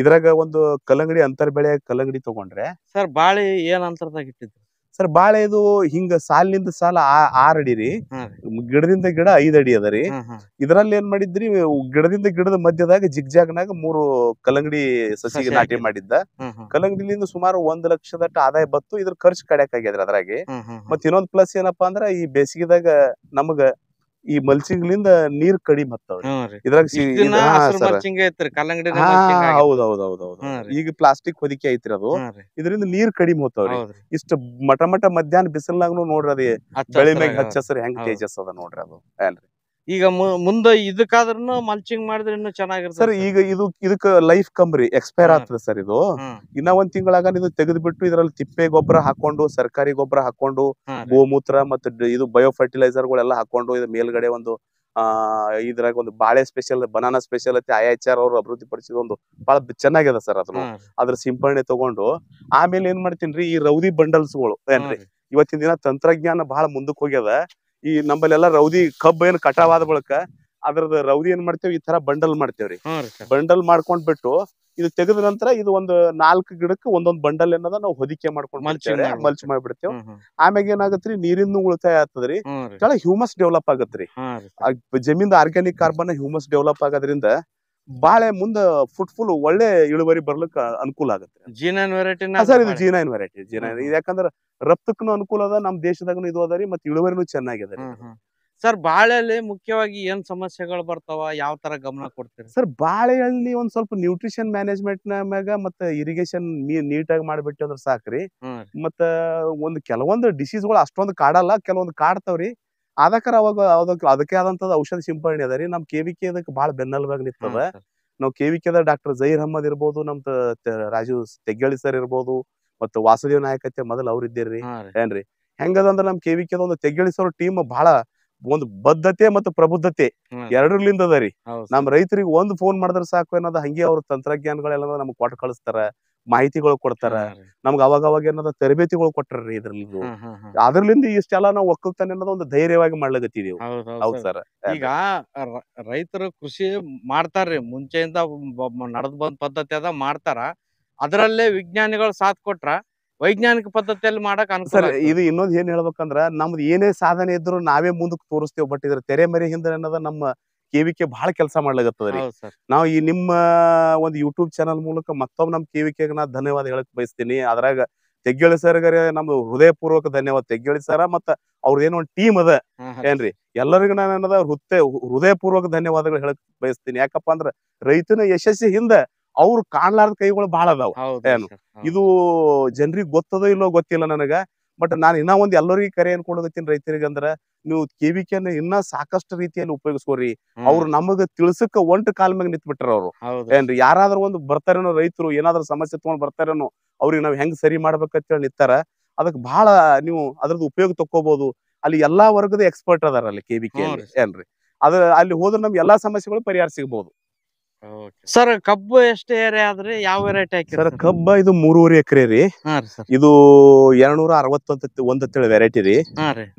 ಇದ್ರಾಗ ಒಂದು ಕಲ್ಲಂಗಡಿ ಅಂತರ್ ಬೆಳೆ ಕಲ್ಲಂಗಡಿ ತಗೊಂಡ್ರೆ ಸರ್ ಬಾಳೆ ಏನ್ ಅಂತರದಾಗ ಇಟ್ಟಿದ್ರಿ ಸರ್ ಬಾಳೆ ಇದು ಹಿಂಗ ಸಾಲಿನಿಂದ ಸಾಲ ಆರ್ ಅಡಿ ರೀ ಗಿಡದಿಂದ ಗಿಡ ಐದ್ ಅಡಿ ಅದ ರೀ ಇದ್ರಲ್ಲಿ ಏನ್ ಮಾಡಿದ್ರಿ ಗಿಡದಿಂದ ಗಿಡದ ಮಧ್ಯದಾಗ ಜಿಗ್ಜಾಗ್ನಾಗ ಮೂರು ಕಲಂಗಡಿ ಸಸಿಗೆ ನಾಟಿ ಮಾಡಿದ್ದ ಕಲಂಗಡಿಲಿಂದ ಸುಮಾರು ಒಂದ್ ಲಕ್ಷದಷ್ಟು ಆದಾಯ ಬತ್ತು ಇದ್ರ ಖರ್ಚು ಕಡಿಯಕ್ ಆಗ್ಯದ್ರಿ ಅದ್ರಾಗೆ ಮತ್ ಇನ್ನೊಂದ್ ಪ್ಲಸ್ ಏನಪ್ಪಾ ಅಂದ್ರ ಈ ಬೇಸಿಗೆದಾಗ ನಮಗ ಈ ಮಲ್ಸಿಗ್ಲಿಂದ ನೀರ್ ಕಡಿಮೆ ಹತ್ತವ್ರಿ ಇದ್ರಾಗ ಹೌದ್ ಹೌದ್ ಈಗ ಪ್ಲಾಸ್ಟಿಕ್ ಹೊದಿಕೆ ಐತ್ರಿ ಅದು ಇದರಿಂದ ನೀರ್ ಕಡಿಮೆ ಹೋಗ್ತಾವ್ರಿ ಇಷ್ಟ ಮಟ ಮಟ ಮಧ್ಯಾಹ್ನ ಬಿಸಿಲ್ನಾಗ್ನು ನೋಡ್ರಿ ಅದೇ ಬೆಳೆ ಮ್ಯಾಗ ಹಚ್ಚ ಹೆಂಗ್ ತೇಜಸ್ ಅದ ನೋಡ್ರಿ ಅದು ಏನ್ರಿ ಈಗ ಮುಂದೆ ಇದಕ್ಕಾದ್ರೂ ಮಲ್ಚಿಂಗ್ ಮಾಡಿದ್ರೆ ಇನ್ನೂ ಚೆನ್ನಾಗಿರುತ್ತೆ ಸರ್ ಈಗ ಇದು ಇದಕ್ಕ ಲೈಫ್ ಕಂಬ್ರಿ ಎಕ್ಸ್ಪೈರ್ ಆಗ್ತದೆ ಸರ್ ಇದು ಇನ್ನ ಒಂದ್ ತಿಂಗಳಾಗ ಇದು ತೆಗೆದು ಬಿಟ್ಟು ಇದ್ರಲ್ಲಿ ತಿಪ್ಪೆ ಗೊಬ್ಬರ ಹಾಕೊಂಡು ಸರ್ಕಾರಿ ಗೊಬ್ಬರ ಹಾಕೊಂಡು ಗೋಮೂತ್ರ ಮತ್ತೆ ಇದು ಬಯೋ ಫರ್ಟಿಲೈಸರ್ ಗಳೆಲ್ಲ ಹಾಕೊಂಡು ಇದು ಮೇಲ್ಗಡೆ ಒಂದು ಆ ಇದ್ರಾಗ ಒಂದು ಬಾಳೆ ಸ್ಪೆಷಲ್ ಬನಾನಾ ಸ್ಪೆಷಲ್ ಐತಿ ಐ ಎಚ್ ಆರ್ ಅವ್ರು ಅಭಿವೃದ್ಧಿ ಪಡಿಸಿದ ಒಂದು ಬಹಳ ಚೆನ್ನಾಗಿದೆ ಸರ್ ಅದನ್ನು ಅದ್ರ ಸಿಂಪರಣೆ ತಗೊಂಡು ಆಮೇಲೆ ಏನ್ ಮಾಡ್ತೀನಿ ಈ ರೌದಿ ಬಂಡಲ್ಸ್ ಗಳು ಏನ್ರಿ ಇವತ್ತಿನ ದಿನ ತಂತ್ರಜ್ಞಾನ ಬಹಳ ಮುಂದಕ್ಕೆ ಹೋಗ್ಯದ ಈ ನಮ್ಮಲ್ಲೆಲ್ಲ ರೌದಿ ಕಬ್ಬ ಏನ್ ಕಟಾವಾದ ಬಳಿಕ ಅದ್ರದ ರೌದಿ ಏನ್ ಮಾಡ್ತೇವೆ ಈ ತರ ಬಂಡಲ್ ಮಾಡ್ತೇವ್ರಿ ಬಂಡಲ್ ಮಾಡ್ಕೊಂಡ್ ಬಿಟ್ಟು ಇದು ತೆಗೆದ ನಂತರ ಇದು ಒಂದು ನಾಲ್ಕು ಗಿಡಕ್ಕೆ ಒಂದೊಂದ್ ಬಂಡಲ್ ಏನದ ನಾವು ಹೊದಿಕೆ ಮಾಡ್ಕೊಂಡ್ ಮಲ್ಚ್ ಮಾಡ್ಬಿಡ್ತೇವ್ ಆಮ್ಯಾಗ ಏನಾಗತ್ರಿ ನೀರಿನ ಉಳಿತಾಯ ಆಗ್ತದ್ರಿ ಕೆಳ ಹ್ಯೂಮಸ್ ಡೆವಲಪ್ ಆಗತ್ರಿ ಜಮೀನ್ ಆರ್ಗ್ಯಾನಿಕ್ ಕಾರ್ಬನ್ ಹ್ಯೂಮಸ್ ಡೆವಲಪ್ ಆಗೋದ್ರಿಂದ ಬಾಳೆ ಮುಂದೆ ಫುಲ್ ಒಳ್ಳೆ ಇಳುವರಿ ಬರ್ಲಿಕ್ಕೆ ಅನುಕೂಲ ಆಗುತ್ತೆ ಜೀನೈನ್ ವೆರೈಟಿ ಸರ್ ಇದು ಜೀನೈನ್ ವೆರೈಟಿ ಜೀನೈನ್ ಯಾಕಂದ್ರೆ ರಫ್ತಕ್ಕೂ ಅನುಕೂಲ ಅದ ನಮ್ ದೇಶದಾಗ ಇದು ಅದ ರೀ ಮತ್ತೆ ಇಳುವರಿನೂ ಚೆನ್ನಾಗಿದೆ ಸರ್ ಬಾಳೆಯಲ್ಲಿ ಮುಖ್ಯವಾಗಿ ಏನ್ ಸಮಸ್ಯೆಗಳು ಬರ್ತಾವ ಯಾವ ತರ ಗಮನ ಕೊಡ್ತೀರಿ ಸರ್ ಬಾಳೆ ಹಳ್ಳಿ ಒಂದ್ ಸ್ವಲ್ಪ ನ್ಯೂಟ್ರಿಷನ್ ಮ್ಯಾನೇಜ್ಮೆಂಟ್ ಮ್ಯಾಗ ಮತ್ತೆ ಇರಿಗೇಷನ್ ನೀಟಾಗಿ ಮಾಡ್ಬಿಟ್ಟು ಅಂದ್ರೆ ಸಾಕ್ರಿ ಮತ್ತ ಒಂದ್ ಕೆಲವೊಂದು ಡಿಸೀಸ್ ಗಳು ಅಷ್ಟೊಂದು ಕಾಡಲ್ಲ ಕೆಲವೊಂದು ಕಾಡ್ತಾವ್ರಿ ಅದಕ್ಕಾರ ಅವಾಗ ಅದಕ್ಕೆ ಅದಕ್ಕೆ ಆದಂತದ ಔಷಧ ಸಿಂಪರಣೆ ಅದ ರೀ ನಮ್ ಕೆ ಕೆ ಅದಕ್ಕೆ ಬಹಳ ಬೆನ್ನಲ್ಬಾಗ ನಿಂತದ ನಾವು ಕೆ ವಿ ಕೆದ ಡಾಕ್ಟರ್ ಜೈರ್ ಅಹಮದ್ ಇರ್ಬೋದು ನಮ್ ರಾಜೀವ್ ತೆಗ್ಗಳಿ ಸರ್ ಇರ್ಬೋದು ಮತ್ತು ವಾಸುದೇವ್ ನಾಯಕತೆ ಮೊದಲು ಅವ್ರ ಇದ್ದೀರಿ ಏನ್ರಿ ಹೆಂಗದಂದ್ರ ನಮ್ ಕೆ ವಿ ಕೆದ ಒಂದು ತೆಗ್ಗಳಿ ಸರ್ ಟೀಮ್ ಬಹಳ ಒಂದು ಬದ್ಧತೆ ಮತ್ತು ಪ್ರಬುದ್ಧತೆ ಎರಡರ್ಲಿಂದ ಅದ ರೀ ನಮ್ ರೈತರಿಗೆ ಒಂದ್ ಫೋನ್ ಮಾಡಿದ್ರೆ ಸಾಕು ಅನ್ನೋದು ಹಂಗೆ ಅವ್ರ ತಂತ್ರಜ್ಞಾನಗಳೆಲ್ಲ ನಮ್ಗೆ ಕೊಟ್ಟು ಕಳಿಸ್ತಾರ ಮಾಹಿತಿಗಳು ಕೊಡ್ತಾರ ನಮ್ಗ ಅವಾಗ ಅವಾಗ ಏನದ ತರಬೇತಿಗಳು ಕೊಟ್ಟಾರ್ರಿ ಇದ್ರಲ್ಲಿ ಅದ್ರಲಿಂದ ಇಷ್ಟೆಲ್ಲ ನಾವು ಒಕ್ಕಲ್ತಾನೆ ಅನ್ನೋದು ಒಂದು ಧೈರ್ಯವಾಗಿ ಮಾಡ್ಲಗತ್ತಿದೀವಿ ಹೌದ್ ಸರ್ ಈಗ ರೈತರು ಕೃಷಿ ಮಾಡ್ತಾರ್ರಿ ಮುಂಚೆಯಿಂದ ನಡೆದ್ ಬಂದ್ ಪದ್ಧತಿ ಅದ ಮಾಡ್ತಾರ ಅದರಲ್ಲೇ ವಿಜ್ಞಾನಿಗಳು ಸಾಥ್ ಕೊಟ್ರ ವೈಜ್ಞಾನಿಕ ಪದ್ಧತಿಯಲ್ಲಿ ಮಾಡಕ್ ಅನ್ಸರ್ ಇದು ಇನ್ನೊಂದ್ ಏನ್ ಹೇಳ್ಬೇಕಂದ್ರ ನಮ್ದು ಏನೇ ಸಾಧನೆ ಇದ್ರು ನಾವೇ ಮುಂದಕ್ಕೆ ತೋರಿಸ್ತೇವೆ ಬಟ್ ಇದ್ರ ತೆರೆ ಮರೆ ಹಿಂದೆ ಅನ್ನೋದ ನಮ್ಮ ಕೆವಿಕೆ ಬಹಳ ಕೆಲಸ ರೀ ನಾವು ಈ ನಿಮ್ಮ ಒಂದು ಯೂಟ್ಯೂಬ್ ಚಾನಲ್ ಮೂಲಕ ಮತ್ತೊಮ್ಮೆ ನಮ್ ಕೆವಿಕೆಗೆ ನಾ ಧನ್ಯವಾದ ಹೇಳಕ್ ಬಯಸ್ತೀನಿ ಅದ್ರಾಗ ತೆಗ್ಗೇಳಿ ಸರ್ಗರೆ ನಮ್ದು ಹೃದಯ ಪೂರ್ವಕ ಧನ್ಯವಾದ ತೆಗ್ಗೇಳಿ ಸರ ಮತ್ತ ಏನೋ ಒಂದ್ ಟೀಮ್ ಅದ ಏನ್ರಿ ಎಲ್ಲರಿಗೂ ನಾನು ಏನದ ಹುತ್ತೆ ಹೃದಯ ಪೂರ್ವಕ ಧನ್ಯವಾದಗಳು ಹೇಳಕ್ ಬಯಸ್ತೀನಿ ಯಾಕಪ್ಪ ಅಂದ್ರ ರೈತನ ಯಶಸ್ಸಿ ಹಿಂದ ಅವ್ರು ಕಾಣ್ಲಾರದ ಕೈಗಳು ಬಹಳ ಅದಾವ ಏನು ಇದು ಜನರಿಗೆ ಗೊತ್ತದೋ ಇಲ್ಲೋ ಗೊತ್ತಿಲ್ಲ ನನಗ ಬಟ್ ನಾನು ಇನ್ನೂ ಒಂದು ಎಲ್ಲರಿಗೂ ಕರೆ ಏನ್ ಕೊಡೋದಕ್ಕಿನ್ ರೈತರಿಗೆ ಅಂದ್ರೆ ನೀವು ಕಿವಿಕೆಯನ್ನು ಇನ್ನ ಸಾಕಷ್ಟು ರೀತಿಯಲ್ಲಿ ಉಪಯೋಗಿಸ್ಕೋರಿ ಅವ್ರು ನಮಗ ತಿಳ್ಸಕ್ಕ ಒಂಟ ಕಾಲ ಮ್ಯಾಗ ನಿಂತ್ಬಿಟ್ರ ಅವ್ರು ಏನ್ರಿ ಯಾರಾದ್ರೂ ಒಂದು ಬರ್ತಾರೇನೋ ರೈತರು ಏನಾದ್ರೂ ಸಮಸ್ಯೆ ತಗೊಂಡ್ ಬರ್ತಾರೇನೋ ಅವ್ರಿಗೆ ನಾವ್ ಹೆಂಗ್ ಸರಿ ಮಾಡ್ಬೇಕಂತ ಹೇಳಿ ನಿಂತಾರ ಅದಕ್ಕೆ ಬಹಳ ನೀವು ಅದ್ರದ್ದು ಉಪಯೋಗ ತಕ್ಕೋಬಹುದು ಅಲ್ಲಿ ಎಲ್ಲಾ ವರ್ಗದ ಎಕ್ಸ್ಪರ್ಟ್ ಅದಾರ ಅಲ್ಲಿ ಕೆ ಏನ್ರಿ ಅದ ಅಲ್ಲಿ ಹೋದ್ರೆ ನಮ್ಗೆ ಎಲ್ಲಾ ಸಮಸ್ಯೆಗಳು ಪರಿಹಾರ ಸಿಗಬಹುದು ಸರ್ ಕಬ್ಬು ಎಷ್ಟು ಏರಿಯಾ ಆದ್ರೆ ಯಾವ ವೆರೈಟಿ ಸರ್ ಕಬ್ಬ ಇದು ಮೂರುವರೆ ಎಕರೆ ರೀ ಇದು ಎರಡ್ನೂರ ಅರವತ್ತೊಂದ್ ವೆರೈಟಿ ರೀ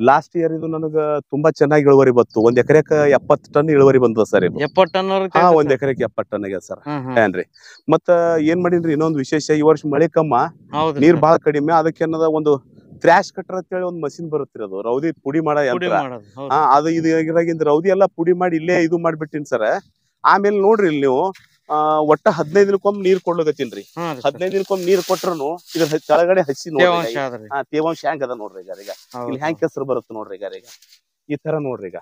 ಲಾಸ್ಟ್ ಇಯರ್ ಇದು ನನಗ ತುಂಬಾ ಚೆನ್ನಾಗಿ ಇಳುವರಿ ಬಂತು ಒಂದ್ ಎಕರೆಕ್ ಎಪ್ಪತ್ ಟನ್ ಇಳುವರಿ ಬಂದ ಸರ್ ಇದು ಟನ್ ಒಂದ್ ಎಕರೆಕ್ ಎಪ್ಪತ್ ಟನ್ ಆಗ್ಯದ ಸರ್ ಏನ್ರಿ ಮತ್ತ ಏನ್ ಮಾಡಿನ್ರಿ ಇನ್ನೊಂದ್ ವಿಶೇಷ ಈ ವರ್ಷ ಮಳೆ ಕಮ್ಮ ನೀರ್ ಬಹಳ ಕಡಿಮೆ ಅದಕ್ಕೆ ಒಂದು ಥ್ರಾಶ್ ಕಟ್ಟರ್ ಅಂತ ಹೇಳಿ ಒಂದ್ ಮಷಿನ್ ಬರುತ್ತಿರೋದು ಅದು ರೌದಿ ಪುಡಿ ಮಾಡ ಅದು ಇದಾಗಿಂದ ರೌದಿ ಎಲ್ಲಾ ಪುಡಿ ಮಾಡಿ ಇಲ್ಲೇ ಇದು ಮಾಡ್ಬಿಟ್ಟಿನ್ ಸರ್ ಆಮೇಲೆ ನೋಡ್ರಿ ಇಲ್ಲಿ ನೀವು ಆ ಒಟ್ಟ ಹದಿನೈದು ದಿನಕ್ಕೊಮ್ಮೆ ನೀರ್ ಕೊಡ್ಲಕತ್ತಿಲ್ರಿ ಹದಿನೈದು ದಿನಕ್ಕೊಮ್ಮೆ ನೀರ್ ಕೊಟ್ರು ಇದ್ರ ಕೆಳಗಡೆ ಹಸಿ ನೋಡ್ರಿ ತೇವಾಂಶ ಹ್ಯಾಂಗ್ ಅದ ನೋಡ್ರಿ ಈಗ ಈಗ ಇಲ್ಲಿ ಹ್ಯಾಂಗ್ ಕೆಸರು ಬರುತ್ತೆ ನೋಡ್ರಿ ಈಗ ಈಗ ಈ ತರ ನೋಡ್ರಿ ಈಗ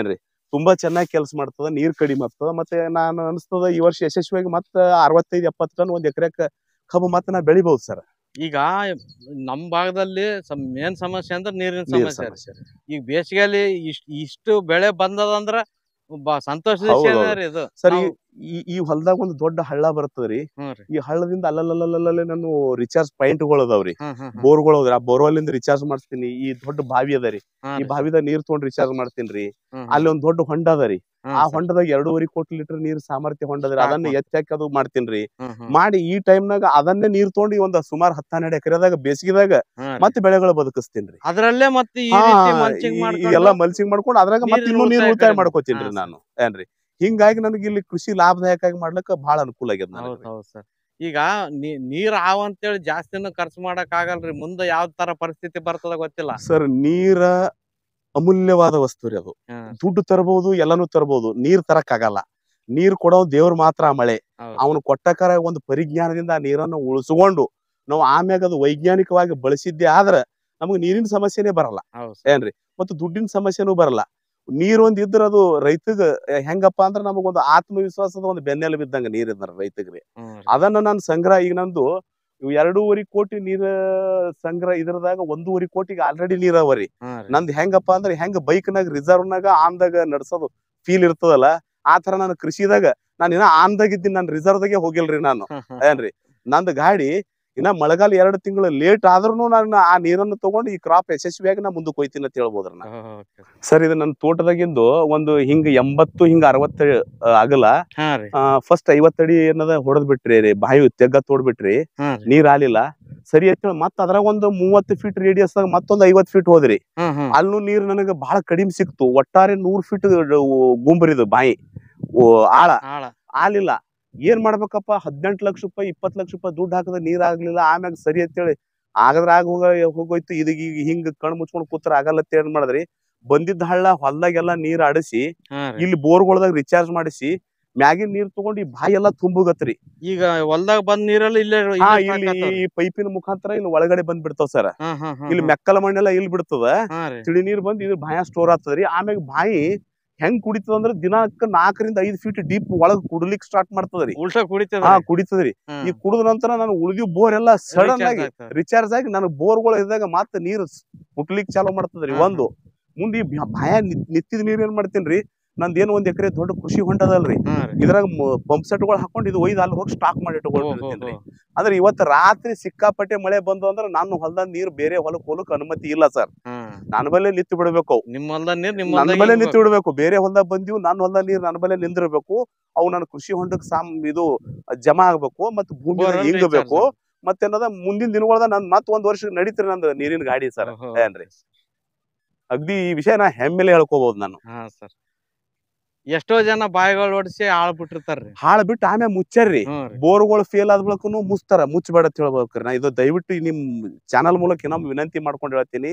ಏನ್ರಿ ತುಂಬಾ ಚೆನ್ನಾಗಿ ಕೆಲಸ ಮಾಡ್ತದ ನೀರ್ ಕಡಿಮೆ ಆಗ್ತದ ಮತ್ತೆ ನಾನು ಅನಿಸ್ತದ ಈ ವರ್ಷ ಯಶಸ್ವಿಯಾಗಿ ಮತ್ತ ಅರವತ್ತೈದು ಎಪ್ಪತ್ ಟನ್ ಒಂದ್ ಎಕರೆ ಕಬ್ಬು ಮತ್ತ ನಾ ಬೆಳಿಬಹುದು ಸರ್ ಈಗ ನಮ್ ಭಾಗದಲ್ಲಿ ಮೇನ್ ಸಮಸ್ಯೆ ಅಂದ್ರೆ ನೀರಿನ ಸಮಸ್ಯೆ ಈಗ ಬೇಸಿಗೆಯಲ್ಲಿ ಇಷ್ಟು ಬೆಳೆ ಬಂದದಂದ್ರ ಸರಿ ಈ- ಹೊಲದಾಗ ಹೊಲ್ದಾಗ ಒಂದು ದೊಡ್ಡ ಹಳ್ಳ ಬರ್ತದ್ರಿ ಈ ಹಳ್ಳದಿಂದ ಅಲ್ಲಲ್ಲಲ್ಲಲ್ಲೇ ನಾನು ರಿಚಾರ್ಜ್ ಪಾಯಿಂಟ್ಗಳದಾವ್ರಿ ಅದಾವ್ರಿ ಹ್ಮ್ ಆ ಬೋರ್ ಇಂದ ರಿಚಾರ್ಜ್ ಮಾಡಿಸ್ತೀನಿ ಈ ದೊಡ್ಡ ಬಾವಿ ಅದರಿ ಈ ಬಾವಿದಾಗ ನೀರ್ ತಗೊಂಡ್ ರಿಚಾರ್ಜ್ ಮಾಡ್ತೀನಿ ಅಲ್ಲಿ ಒಂದ್ ದೊಡ್ಡ ಹೊಂಡ ಅದರಿ ಆ ಹೊಂಡದಾಗ ಎರಡೂವರೆ ಕೋಟಿ ಲೀಟರ್ ನೀರ್ ಸಾಮರ್ಥ್ಯ ಹೊಂಡದ್ರಿ ಅದನ್ನ ಎಚ್ಚಾಕಿ ಅದು ಮಾಡ್ತೀನಿ ಮಾಡಿ ಈ ಟೈಮ್ನಾಗ ಅದನ್ನೇ ನೀರ್ ತೊಗೊಂಡು ಒಂದ್ ಸುಮಾರು ಹತ್ತೆರಡು ಎಕರೆದಾಗ ಬೇಸಿಗೆದಾಗ ಮತ್ತೆ ಬೆಳೆಗಳು ಬದುಕಿಸ್ತೀನಿ ಅದ್ರಲ್ಲೇ ಮತ್ತೆ ಮಲ್ಸಿಂಗ್ ಮಾಡ್ಕೊಂಡು ಅದ್ರಾಗ ಮತ್ತೆ ಇನ್ನೂ ನೀರ್ ಉಳಿತಾಯ ಮಾಡ್ಕೋತೀನಿ ನಾನು ಏನ್ರಿ ಹಿಂಗಾಗಿ ನನಗೆ ಇಲ್ಲಿ ಕೃಷಿ ಲಾಭದಾಯಕ ಆಗಿ ಮಾಡ್ಲಿಕ್ಕೆ ಬಹಳ ಅನುಕೂಲ ಆಗ್ಯದ ಈಗ ನೀರ್ ಆವ್ ಅಂತೇಳಿ ಜಾಸ್ತಿನೂ ಖರ್ಚು ಮಾಡಕ್ ಆಗಲ್ರಿ ಮುಂದೆ ಯಾವ ತರ ಪರಿಸ್ಥಿತಿ ಬರ್ತದ ಗೊತ್ತಿಲ್ಲ ಸರ್ ನೀರ ಅಮೂಲ್ಯವಾದ ವಸ್ತು ರೀ ಅದು ದುಡ್ಡು ತರಬಹುದು ಎಲ್ಲಾನು ತರಬಹುದು ನೀರ್ ತರಕಾಗಲ್ಲ ನೀರ್ ಕೊಡೋ ದೇವ್ರ ಮಾತ್ರ ಮಳೆ ಅವನು ಕೊಟ್ಟಕರ ಒಂದು ಪರಿಜ್ಞಾನದಿಂದ ನೀರನ್ನು ಉಳಿಸಿಕೊಂಡು ನಾವು ಆಮ್ಯಾಗ ಅದು ವೈಜ್ಞಾನಿಕವಾಗಿ ಬಳಸಿದ್ದೆ ಆದ್ರ ನಮಗ್ ನೀರಿನ ಸಮಸ್ಯೆನೇ ಬರಲ್ಲ ಏನ್ರಿ ಮತ್ತು ದುಡ್ಡಿನ ಸಮಸ್ಯೆನೂ ಬರಲ್ಲ ನೀರೊಂದಿದ್ರ ಅದು ರೈತಗ ಹೆಂಗಪ್ಪ ಅಂದ್ರ ನಮಗೊಂದು ಆತ್ಮವಿಶ್ವಾಸದ ಒಂದು ಬೆನ್ನೆಲು ಬಿದ್ದಂಗ ನೀರ್ ಇದ್ರ ರೈತಗ್ರಿ ಅದನ್ನ ನಾನು ಸಂಗ್ರಹ ಈಗ ನಂದು ಇವು ಎರಡೂವರೆ ಕೋಟಿ ನೀರ ಸಂಗ್ರಹ ಇದ್ರದಾಗ ಒಂದೂವರೆ ಕೋಟಿಗೆ ಆಲ್ರೆಡಿ ಅವರಿ ನಂದ್ ಹೆಂಗಪ್ಪ ಅಂದ್ರೆ ಹೆಂಗ ಬೈಕ್ ನಾಗ ರಿಸರ್ವ್ ನಾಗ ನಡ್ಸೋದು ಫೀಲ್ ಇರ್ತದಲ್ಲ ಆ ತರ ನಾನು ಕೃಷಿದಾಗ ನಾನು ಇನ್ನ ಆಮ್ದಾಗ ಇದ್ದೀನಿ ನಾನು ರಿಸರ್ವ್ದಾಗೆ ದಾಗೆ ಹೋಗಿಲ್ರಿ ನಾನು ಏನ್ರಿ ನಂದ್ ಗಾಡಿ ಇನ್ನ ಮಳೆಗಾಲ ಎರಡು ತಿಂಗಳು ಲೇಟ್ ಆದ್ರೂ ನಾನು ಆ ನೀರನ್ನು ತಗೊಂಡು ಈ ಕ್ರಾಪ್ ಯಶಸ್ವಿಯಾಗಿ ನಾ ಮುಂದಕ್ಕೆ ಹೋಯ್ತೀನಿ ಅಂತ ಹೇಳ್ಬೋದ್ರ ಸರ್ ಇದು ನನ್ನ ತೋಟದಾಗಿಂದು ಒಂದು ಹಿಂಗ ಎಂಬತ್ತು ಹಿಂಗ ಅರವತ್ತ ಆಗಲ್ಲ ಫಸ್ಟ್ ಐವತ್ತಡಿ ಏನದ ಹೊಡೆದ್ ಬಿಟ್ರಿ ಬಾಯಿ ತೆಗ್ಗ ತೋಡ್ಬಿಟ್ರಿ ನೀರ್ ಆಲಿಲ್ಲ ಸರಿ ಅಂತ ಮತ್ತ ಅದ್ರಾಗ ಒಂದು ಮೂವತ್ತು ಫೀಟ್ ರೇಡಿಯಸ್ ಮತ್ತೊಂದು ಐವತ್ ಫೀಟ್ ಹೋದ್ರಿ ಅಲ್ಲೂ ನೀರ್ ನನಗೆ ಬಹಳ ಕಡಿಮೆ ಸಿಕ್ತು ಒಟ್ಟಾರೆ ನೂರ್ ಫೀಟ್ ಗುಂಬರಿದು ಬಾಯಿ ಆಳ ಆಲಿಲ್ಲ ಏನ್ ಮಾಡ್ಬೇಕಪ್ಪ ಹದಿನೆಂಟು ಲಕ್ಷ ರೂಪಾಯಿ ಇಪ್ಪತ್ತು ಲಕ್ಷ ರೂಪಾಯಿ ದುಡ್ಡು ಹಾಕಿದ್ರೆ ನೀರ್ ಆಗ್ಲಿಲ್ಲ ಆಮ್ಯಾಗ ಸರಿ ಅಂತೇಳಿ ಆಗದ್ರ ಆಗ ಹೋಗ ಹೋಗೋಯ್ತು ಇದೀಗ ಹಿಂಗ ಕಣ್ ಮುಚ್ಕೊಂಡ್ ಕೂತ್ರ ಆಗಲ್ಲ ಅಂತ ಏನ್ ಮಾಡಿದ್ರಿ ಬಂದಿದ್ದ ಹಳ್ಳ ಹೊಲ್ದಾಗೆಲ್ಲ ನೀರ್ ಆಡಿಸಿ ಇಲ್ಲಿ ಬೋರ್ಗೊಳದಾಗ ರಿಚಾರ್ಜ್ ಮಾಡಿಸಿ ಮ್ಯಾಗಿನ ನೀರ್ ತಗೊಂಡು ಈ ಬಾಯಿ ಎಲ್ಲಾ ತುಂಬುಗತ್ರಿ ಈಗ ಹೊಲ್ದಾಗ ಬಂದ್ ನೀರಲ್ಲ ಇಲ್ಲ ಈ ಪೈಪಿನ ಮುಖಾಂತರ ಇಲ್ಲಿ ಒಳಗಡೆ ಬಂದ್ ಬಿಡ್ತಾವ ಸರ್ ಇಲ್ಲಿ ಮೆಕ್ಕಲ ಮಣ್ಣೆಲ್ಲ ಇಲ್ಲಿ ಬಿಡ್ತದ ತಿಳಿ ನೀರ್ ಬಂದ್ ಇದ್ರ ಬಾಯ ಸ್ಟೋರ್ ಆಗ್ತದ್ರಿ ಆಮ್ಯಾಗ ಬಾಯಿ ಹೆಂಗ್ ಕುಡಿತದ ಅಂದ್ರೆ ದಿನಕ್ಕ ನಾಲ್ಕರಿಂದ ಐದು ಫೀಟ್ ಡೀಪ್ ಒಳಗ್ ಕುಡ್ಲಿಕ್ ಸ್ಟಾರ್ಟ್ ಮಾಡ್ತದ್ರಿ ಉಲ್ಟಾ ಹಾ ಕುಡಿತದ್ರಿ ಈ ಕುಡಿದ ನಂತರ ನಾನು ಉಳಿದಿ ಬೋರ್ ಎಲ್ಲಾ ಸಡನ್ ಆಗಿ ರಿಚಾರ್ಜ್ ಆಗಿ ನನ್ ಬೋರ್ಗಳು ಇದ್ದಾಗ ಮತ್ತೆ ನೀರು ಮುಟ್ಲಿಕ್ ಚಾಲೂ ಮಾಡ್ತದ್ರಿ ಒಂದು ಮುಂದೆ ಭಯ ನಿತ್ತಿದ ನೀರ್ ಏನ್ ಮಾಡ್ತೇನ್ರಿ ಏನ್ ಒಂದ್ ಎಕರೆ ದೊಡ್ಡ ಕೃಷಿ ಹೊಂಟದಲ್ರಿ ಇದ್ರಾಗ ಪಂಪ್ ಸೆಟ್ಗಳು ಹಾಕೊಂಡು ಇದು ಒಯ್ದ ಅಲ್ಲಿ ಹೋಗಿ ಸ್ಟಾಕ್ ಮಾಡಿ ಇಟ್ಕೊಂಡಿರ್ತೀನಿ ಅಂದ್ರೆ ಇವತ್ತು ರಾತ್ರಿ ಸಿಕ್ಕಾಪಟ್ಟೆ ಮಳೆ ಬಂದು ಅಂದ್ರೆ ನಾನು ಹೊಲದ ನೀರು ಬೇರೆ ಹೊಲಕ್ಕೆ ಹೋಲಕ್ ಅನುಮತಿ ಇಲ್ಲ ಸರ್ ನನ್ನ ಬಲ್ಲೇ ನಿತ್ತು ಬಿಡಬೇಕು ನಿಮ್ಮ ನನ್ನ ಬಲ್ಲೇ ನಿತ್ತು ಬಿಡಬೇಕು ಬೇರೆ ಹೊಲ್ದಾಗ ಬಂದಿವ್ ನನ್ನ ಹೊಲದ ನೀರು ನನ್ನ ಬಲ್ಲೇ ನಿಂದಿರ್ಬೇಕು ಅವು ನನ್ನ ಕೃಷಿ ಹೊಂಡಕ್ಕೆ ಸಾಮ್ ಇದು ಜಮಾ ಆಗ್ಬೇಕು ಮತ್ತು ಭೂಮಿ ಹಿಂಗಬೇಕು ಮತ್ತೇನದ ಮುಂದಿನ ದಿನಗಳದ ನನ್ ಮತ್ ಒಂದ್ ವರ್ಷ ನಡೀತಿರಿ ನಂದು ನೀರಿನ ಗಾಡಿ ಸರ್ ಏನ್ರಿ ಅಗ್ದಿ ಈ ವಿಷಯ ನಾ ಹೆಮ್ಮೆಲೆ ಹೇಳ್ಕೋಬಹುದು ನಾನು ಎಷ್ಟೋ ಜನ ಬಾಯಿಗಳು ಓಡಿಸಿ ಹಾಳು ಬಿಟ್ಟಿರ್ತಾರ್ರಿ ಹಾಳ ಬಿಟ್ಟು ಆಮೇಲೆ ಮುಚ್ಚರ್ರಿ ಬೋರ್ಗಳು ಫೇಲ್ ಆದ ಬಳಕನು ಮುಚ್ತಾರ ಮುಚ್ಚಬೇಡ ಅಂತ ನಾ ಇದು ದಯವಿಟ್ಟು ನಿಮ್ ಚಾನಲ್ ಮೂಲಕ ಇನ್ನೊಮ್ಮೆ ವಿನಂತಿ ಮಾಡ್ಕೊಂಡು ಹೇಳ್ತೀನಿ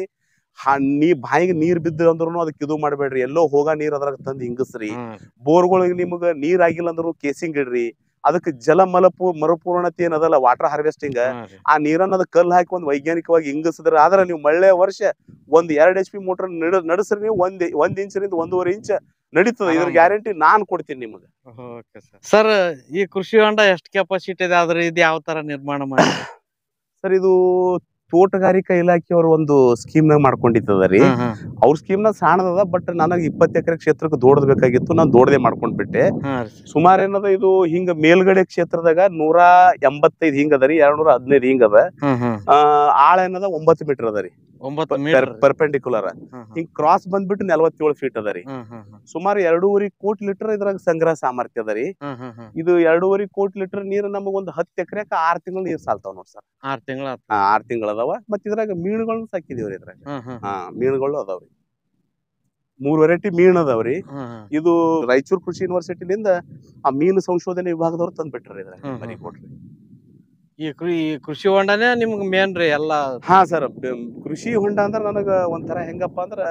ನೀ ಬಾಯಿಗೆ ನೀರ್ ಬಿದ್ದ ಅಂದ್ರೂ ಅದಕ್ಕೆ ಇದು ಮಾಡಬೇಡ್ರಿ ಎಲ್ಲೋ ಹೋಗ ನೀರ್ ಅದ್ರಾಗ ತಂದ್ ಹಿಂಗಸ್ರಿ ಬೋರ್ಗಳು ಬೋರ್ಗಳಿಗೆ ನಿಮ್ಗ ನೀರ್ ಆಗಿಲ್ಲ ಅಂದ್ರೂ ಕೇಸಿಂಗ್ ಇಡ್ರಿ ಅದಕ್ಕೆ ಜಲ ಮಲಪು ಮರುಪೂರ್ಣತೆ ಏನದಲ್ಲ ವಾಟರ್ ಹಾರ್ವೆಸ್ಟಿಂಗ್ ಆ ನೀರನ್ನ ಅದ್ ಕಲ್ಲು ಹಾಕಿ ಒಂದ್ ವೈಜ್ಞಾನಿಕವಾಗಿ ಹಿಂಗಸಿದ್ರೆ ಆದ್ರೆ ನೀವು ಮಳೆ ವರ್ಷ ಒಂದ್ ಎರಡ್ ಎಚ್ ಪಿ ಮೋಟರ್ ನಡೆಸ್ರಿ ನೀವು ಒಂದ್ ಒಂದ್ ಇಂಚರಿಂದ ಒಂದೂವರೆ ಇಂಚ್ ನಡೀತದೆ ಇದ್ರ ಗ್ಯಾರಂಟಿ ನಾನ್ ಕೊಡ್ತೀನಿ ನಿಮಗೆ ಸರ್ ಈ ಕೃಷಿ ಹೊಂಡ ಎಷ್ಟ್ ಕೆಪಾಸಿಟಿ ಇದೆ ಆದ್ರೆ ಇದು ಯಾವ ತರ ನಿರ್ಮಾಣ ಮಾಡಿ ಸರ್ ಇದು ತೋಟಗಾರಿಕಾ ಇಲಾಖೆಯವ್ರ ಒಂದು ಸ್ಕೀಮ್ ನಾಗ ಮಾಡ್ಕೊಂಡಿದ್ದದ ರೀ ಅವ್ರ ಸ್ಕೀಮ್ ನಾಗ ಬಟ್ ನನಗೆ ಇಪ್ಪತ್ತು ಎಕರೆ ಕ್ಷೇತ್ರಕ್ಕೆ ದೊಡ್ಡದ್ ಬೇಕಾಗಿತ್ತು ನಾನು ದೊಡ್ಡದೇ ಬಿಟ್ಟೆ ಸುಮಾರು ಏನದ ಇದು ಹಿಂಗ ಮೇಲ್ಗಡೆ ಕ್ಷೇತ್ರದಾಗ ನೂರ ಎಂಬತ್ತೈದು ಹಿಂಗ ಅದ ರೀ ಎರಡ್ ನೂರ ಹದಿನೈದು ಹಿಂಗ ಅದ ಆಳ ಏನದ ಒಂಬತ್ತು ಮೀಟರ್ ಅದ ರೀ ಪರ್ಪೆಂಡಿಕ್ಯುಲರ್ ಹಿಂಗ್ ಕ್ರಾಸ್ ಬಂದ್ಬಿಟ್ಟು ನಲವತ್ತೇಳು ಫೀಟ್ ಅದ ರೀ ಸುಮಾರು ಎರಡೂವರೆ ಕೋಟಿ ಲೀಟರ್ ಇದ್ರಾಗ ಸಂಗ್ರಹ ಸಾಮರ್ಥ್ಯ ಅದ ರೀ ಇದು ಎರಡೂವರೆ ಕೋಟಿ ಲೀಟರ್ ನೀರು ನಮಗೊಂದು ಹತ್ತು ಎಕರೆ ಆರ್ ತಿಂಗಳ ನೀರ್ ಸಾಲ್ತಾವ್ ನೋಡ್ ಸರ್ ಆರ್ ತಿಂಗಳ ಆರ್ ತಿಂಗಳ ಅದಾವ ಮತ್ತ ಇದ್ರಾಗ ಮೀನುಗಳನ್ನ ಸಾಕಿದೀವ್ರಿ ಇದ್ರಾಗ ಹಾ ಮೀನುಗಳು ಅದಾವ್ರಿ ಮೂರ್ ವೆರೈಟಿ ಮೀನ್ ಅದಾವ್ರಿ ಇದು ರಾಯಚೂರು ಕೃಷಿ ಯೂನಿವರ್ಸಿಟಿಲಿಂದ ಆ ಮೀನು ಸಂಶೋಧನೆ ವಿಭಾಗದವ್ರು ತಂದ್ಬಿಟ್ರಿ ಇದ್ರಾಗ ಮನಿ ಕೊಟ್ರಿ ಈ ಕೃಷಿ ಹೊಂಡನೇ ನಿಮ್ಗೆ ಮೇನ್ ರೀ ಎಲ್ಲ ಹಾ ಸರ್ ಕೃಷಿ ಹೊಂಡ ಅಂದ್ರೆ ನನಗೆ ಒಂಥರ ಹೆಂಗಪ್ಪ ಅಂದ್ರೆ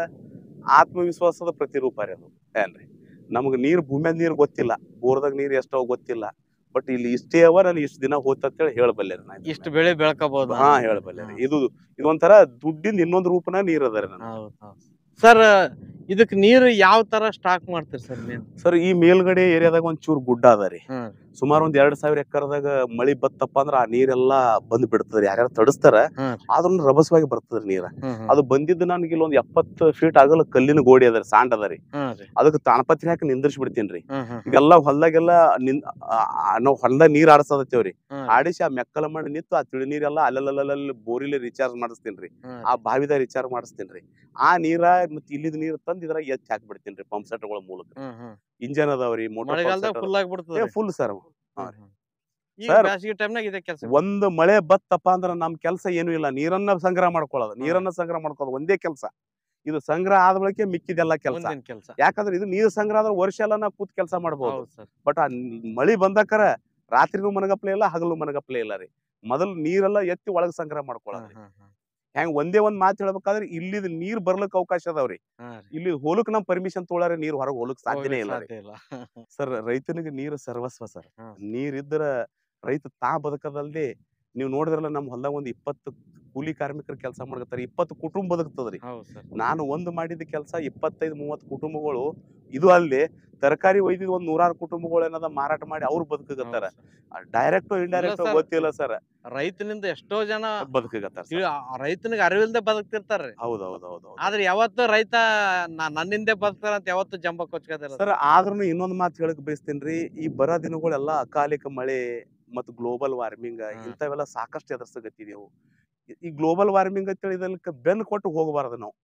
ಆತ್ಮವಿಶ್ವಾಸದ ಪ್ರತಿರೂಪ ರೀ ಅದು ಏನ್ರಿ ನಮ್ಗೆ ನೀರು ಭೂಮಿಯ ನೀರು ಗೊತ್ತಿಲ್ಲ ಬೋರ್ದಾಗ ನೀರು ಎಷ್ಟೋ ಗೊತ್ತಿಲ್ಲ ಬಟ್ ಇಲ್ಲಿ ಇಷ್ಟೇ ಅವ ನಾನು ಇಷ್ಟು ದಿನ ಹೇಳಿ ಹೇಳಬಲ್ಲೆ ನಾನು ಇಷ್ಟು ಬೆಳೆ ಬೆಳಕಬಹುದು ಹಾ ಹೇಳಬಲ್ಲೆ ಇದು ಇದೊಂಥರ ದುಡ್ಡಿಂದ ಇನ್ನೊಂದು ರೂಪನ ನೀರ್ ಅದ ಸರ್ ಇದಕ್ ನೀರು ಯಾವ ತರ ಸ್ಟಾಕ್ ಮಾಡ್ತೀರಿ ಸರ್ ಸರ್ ಈ ಮೇಲ್ಗಡೆ ಏರಿಯಾದಾಗ ಒಂದ್ ಚೂರ್ ಗುಡ್ಡ ಅದರಿ ಸುಮಾರು ಒಂದ್ ಎರಡ್ ಸಾವಿರ ಎಕರೆದಾಗ ಮಳಿ ಬತ್ತಪ್ಪ ಅಂದ್ರ ಆ ನೀರೆಲ್ಲಾ ಬಂದ್ ಬಿಡ್ತದ್ರಿ ಯಾರ್ಯಾರು ತಡಸ್ತಾರ ಆದ್ರೂ ರಭಸವಾಗಿ ಬರ್ತದ್ರಿ ನೀರ ಅದು ಬಂದಿದ್ದು ನನ್ಗೆ ಇಲ್ಲೊಂದ್ ಎಪ್ಪತ್ ಫೀಟ್ ಆಗಲ್ಲ ಕಲ್ಲಿನ ಗೋಡಿ ಅದ್ರಿ ಸಾಂಡ್ ಅದರಿ ಅದಕ್ಕೆ ತಾಣಪತ್ರಿ ಹಾಕಿ ನಿಂದ್ರಿಸಿ ಬಿಡ್ತೇನ್ರಿ ಈಗೆಲ್ಲಾ ಹೊಲ್ದಾಗೆಲ್ಲ ನಿನ್ ನಾವ್ ಹೊಲ್ದಾಗ ನೀರ್ ಆಡಸದತ್ತೇವ್ರಿ ಆಡಿಸಿ ಆ ಮೆಕ್ಕಲ ಮಾಡಿ ನಿಂತು ಆ ತಿಳಿ ನೀರೆಲ್ಲ ಅಲ್ಲಲ್ಲಲ್ಲಿ ಬೋರಿಲಿ ರೀಚಾರ್ಜ್ ಮಾಡಿಸ್ತೀನ್ರಿ ಆ ಬಾವಿದಾಗ ರೀಚಾರ್ಜ್ ಮಾಡಿಸ್ತೀನ್ರಿ ಆ ನೀರ ಮತ್ತೆ ಇಲ್ಲಿದ ನೀರ್ ತಂದ್ ಇದ್ರಾಗ ಎಚ್ ಹಾಕ್ಬಿಡ್ತೇನ್ರಿ ಪಂಪ್ ಸೆಟ್ಗಳ ಮೂಲಕ ಇಂಜನ್ ಅದಾವ್ರಿ ಫುಲ್ ಫುಲ್ ಸರ್ ಒಂದ್ ಮಳೆ ಬತ್ತಪ್ಪ ಅಂದ್ರ ನಮ್ ಕೆಲಸ ಏನು ಇಲ್ಲ ನೀರನ್ನ ಸಂಗ್ರಹ ಮಾಡ್ಕೊಳ್ಳೋದು ನೀರನ್ನ ಸಂಗ್ರಹ ಮಾಡ್ಕೊಳ್ಳೋದು ಒಂದೇ ಕೆಲಸ ಇದು ಸಂಗ್ರಹ ಆದ ಬಳಿಕ ಮಿಕ್ಕಿದೆಲ್ಲ ಕೆಲಸ ಯಾಕಂದ್ರೆ ಇದು ನೀರು ಸಂಗ್ರಹ ಆದ್ರೆ ವರ್ಷ ಎಲ್ಲ ನಾವು ಕೂತ್ ಕೆಲಸ ಮಾಡ್ಬೋದು ಬಟ್ ಆ ಮಳಿ ಬಂದಕ್ಕರ ರಾತ್ರಿಗೂ ಮನಗಪ್ಲೆ ಇಲ್ಲ ಹಗಲು ಮನಗಪ್ಲೆ ಇಲ್ಲ ರೀ ಮೊದಲು ನೀರೆಲ್ಲ ಎತ್ತಿ ಒಳಗ್ ಸಂಗ್ರಹ ಮಾಡ್ಕೊಳ್ಳೋದು ಹೆಂಗ್ ಒಂದೇ ಒಂದ್ ಮಾತು ಹೇಳ್ಬೇಕಾದ್ರೆ ಇಲ್ಲಿದ್ ನೀರ್ ಬರ್ಲಕ್ ಅವಕಾಶ ಅದಾವ್ರಿ ಇಲ್ಲಿ ಹೋಲಕ್ ನಮ್ ಪರ್ಮಿಷನ್ ತೊಳಾರ ನೀರ್ ಹೊರಗ್ ಹೋಲಕ್ ಸಾಧ್ಯನೇ ಇಲ್ಲ <laughs> ಸರ್ ರೈತನಿಗೆ ನೀರು ಸರ್ವಸ್ವ ಸರ್ ನೀರ್ ಇದ್ರ ರೈತ ತಾ ಬದುಕದಲ್ದೆ ನೀವು ನೋಡಿದ್ರಲ್ಲ ನಮ್ ಹೊಲ್ದಾಗ ಒಂದ್ ಇಪ್ಪತ್ತು ಕೂಲಿ ಕಾರ್ಮಿಕರ ಕೆಲಸ ಮಾಡ್ಕತ್ತಾರೆ ಇಪ್ಪತ್ತು ಕುಟುಂಬ ಬದುಕ್ತದ್ರಿ ನಾನು ಒಂದು ಮಾಡಿದ ಕೆಲಸ ಇಪ್ಪತ್ತೈದು ಮೂವತ್ತು ಕುಟುಂಬಗಳು ಇದು ಅಲ್ಲಿ ತರಕಾರಿ ಒಯ್ದಿದ್ ಒಂದ್ ನೂರಾರು ಕುಟುಂಬಗಳು ಏನದ ಮಾರಾಟ ಮಾಡಿ ಅವ್ರು ಬದುಕತ್ತಾರ ಡೈರೆಕ್ಟ್ ಇಂಡೈರೆಕ್ಟ್ ಗೊತ್ತಿಲ್ಲ ಸರ್ ರೈತನಿಂದ ಎಷ್ಟೋ ಜನ ಬದುಕತ್ತಾರ ರೈತನಿಗೆ ಅರಿವಿಲ್ದೆ ಬದುಕ್ತಿರ್ತಾರ ಹೌದು ಆದ್ರೆ ಯಾವತ್ತು ರೈತ ನನ್ನಿಂದೆ ಬದುಕ್ತಾರ ಅಂತ ಯಾವತ್ತು ಜಂಬ ಕೊಚ್ಕತ್ತಾರ ಸರ್ ಆದ್ರೂ ಇನ್ನೊಂದ್ ಮಾತು ಹೇಳಕ್ ಬಯಸ್ತೀನಿ ಈ ಬರ ದಿನಗಳೆಲ್ಲ ಅಕಾಲಿಕ ಮಳೆ ಮತ್ತು ಗ್ಲೋಬಲ್ ವಾರ್ಮಿಂಗ್ ಇಂಥವೆಲ್ಲ ಸಾಕಷ್ಟು ಎದುರಿಸಗತ್ತಿದೆವು ಈ ಗ್ಲೋಬಲ್ ವಾರ್ಮಿಂಗ್ ಅಂತೇಳಿ ಇದಕ್ಕೆ ಬೆನ್ ಕೊಟ್ಟು ಹೋಗಬಾರದು ನಾವು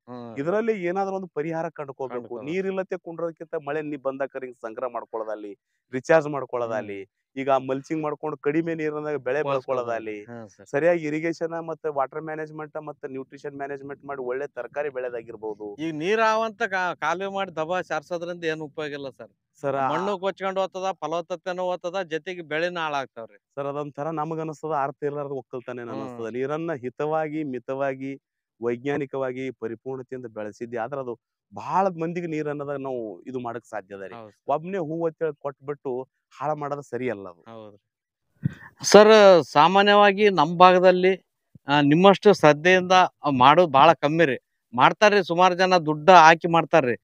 ಇದರಲ್ಲಿ ಏನಾದ್ರೂ ಒಂದು ಪರಿಹಾರ ಕಂಡುಕೋಬೇಕು ನೀರಿಲ್ಲತೆ ಕುಂಡ್ರೋದಕ್ಕಿಂತ ಮಳೆ ನೀ ಬಂದಾಗ ಸಂಗ್ರಹ ಮಾಡ್ಕೊಳ್ಳೋದಾಗ್ಲಿ ರಿಚಾರ್ಜ್ ಮಾಡ್ಕೊಳ್ಳೋದಾಗ್ಲಿ ಈಗ ಮಲ್ಚಿಂಗ್ ಮಾಡ್ಕೊಂಡು ಕಡಿಮೆ ನೀರಿನಾಗ ಬೆಳೆ ಬೆಳ್ಕೊಳ್ಳೋದ ಅಲ್ಲಿ ಸರಿಯಾಗಿ ಇರಿಗೇಷನ್ ಮತ್ತೆ ವಾಟರ್ ಮ್ಯಾನೇಜ್ಮೆಂಟ್ ಮತ್ತೆ ನ್ಯೂಟ್ರಿಷನ್ ಮ್ಯಾನೇಜ್ಮೆಂಟ್ ಮಾಡಿ ಒಳ್ಳೆ ತರಕಾರಿ ಬೆಳೆದಾಗಿರ್ಬಹುದು ಈಗ ನೀರಾವಂತ ಕಾಲುವೆ ಮಾಡಿ ದಬಾ ಸಾರಿಸೋದ್ರಿಂದ ಏನು ಉಪಯೋಗ ಇಲ್ಲ ಸರ್ ಸರ್ ಮಣ್ಣು ಕೊಚ್ಕೊಂಡು ಹೋಗ್ತದ ಫಲವತ್ತತೆನೂ ಹೋಗ್ತದ ಜೊತೆಗೆ ಬೆಳೆನ ಹಾಳಾಗ್ತಾವ್ರಿ ಸರ್ ಅದೊಂಥರ ನಮಗ ಅನಸ್ತದ ಆರ್ತಿ ಇರ್ಲಾರ್ದ ಒಕ್ಕಲ್ತಾನೆ ಅನಸ್ತದ ನೀರನ್ನ ಹಿತವಾಗಿ ಮಿತವಾಗಿ ವೈಜ್ಞಾನಿಕವಾಗಿ ಪರಿಪೂರ್ಣತೆಯಿಂದ ಬೆಳೆಸಿದ್ದೆ ಆದ್ರೆ ಅದು ಬಹಳ ಮಂದಿಗೆ ನೀರ್ ಅನ್ನೋದಾಗ ನಾವು ಇದು ಮಾಡಕ್ ಸಾಧ್ಯ ಅದ ರೀ ಒಬ್ನೇ ಹೂ ಹೇಳಿ ಕೊಟ್ಬಿಟ್ಟು ಹಾಳ ಮಾಡೋದ ಸರಿ ಅಲ್ಲ ಅದು ಸರ್ ಸಾಮಾನ್ಯವಾಗಿ ನಮ್ಮ ಭಾಗದಲ್ಲಿ ನಿಮ್ಮಷ್ಟು ಶ್ರದ್ಧೆಯಿಂದ ಮಾಡೋದು ಬಹಳ ಕಮ್ಮಿ ರೀ ಮಾಡ್ತಾರ್ರಿ ಸುಮಾರು ಜನ ದುಡ್ಡು ಹಾಕಿ ಮಾಡ್ತಾರ್ರಿ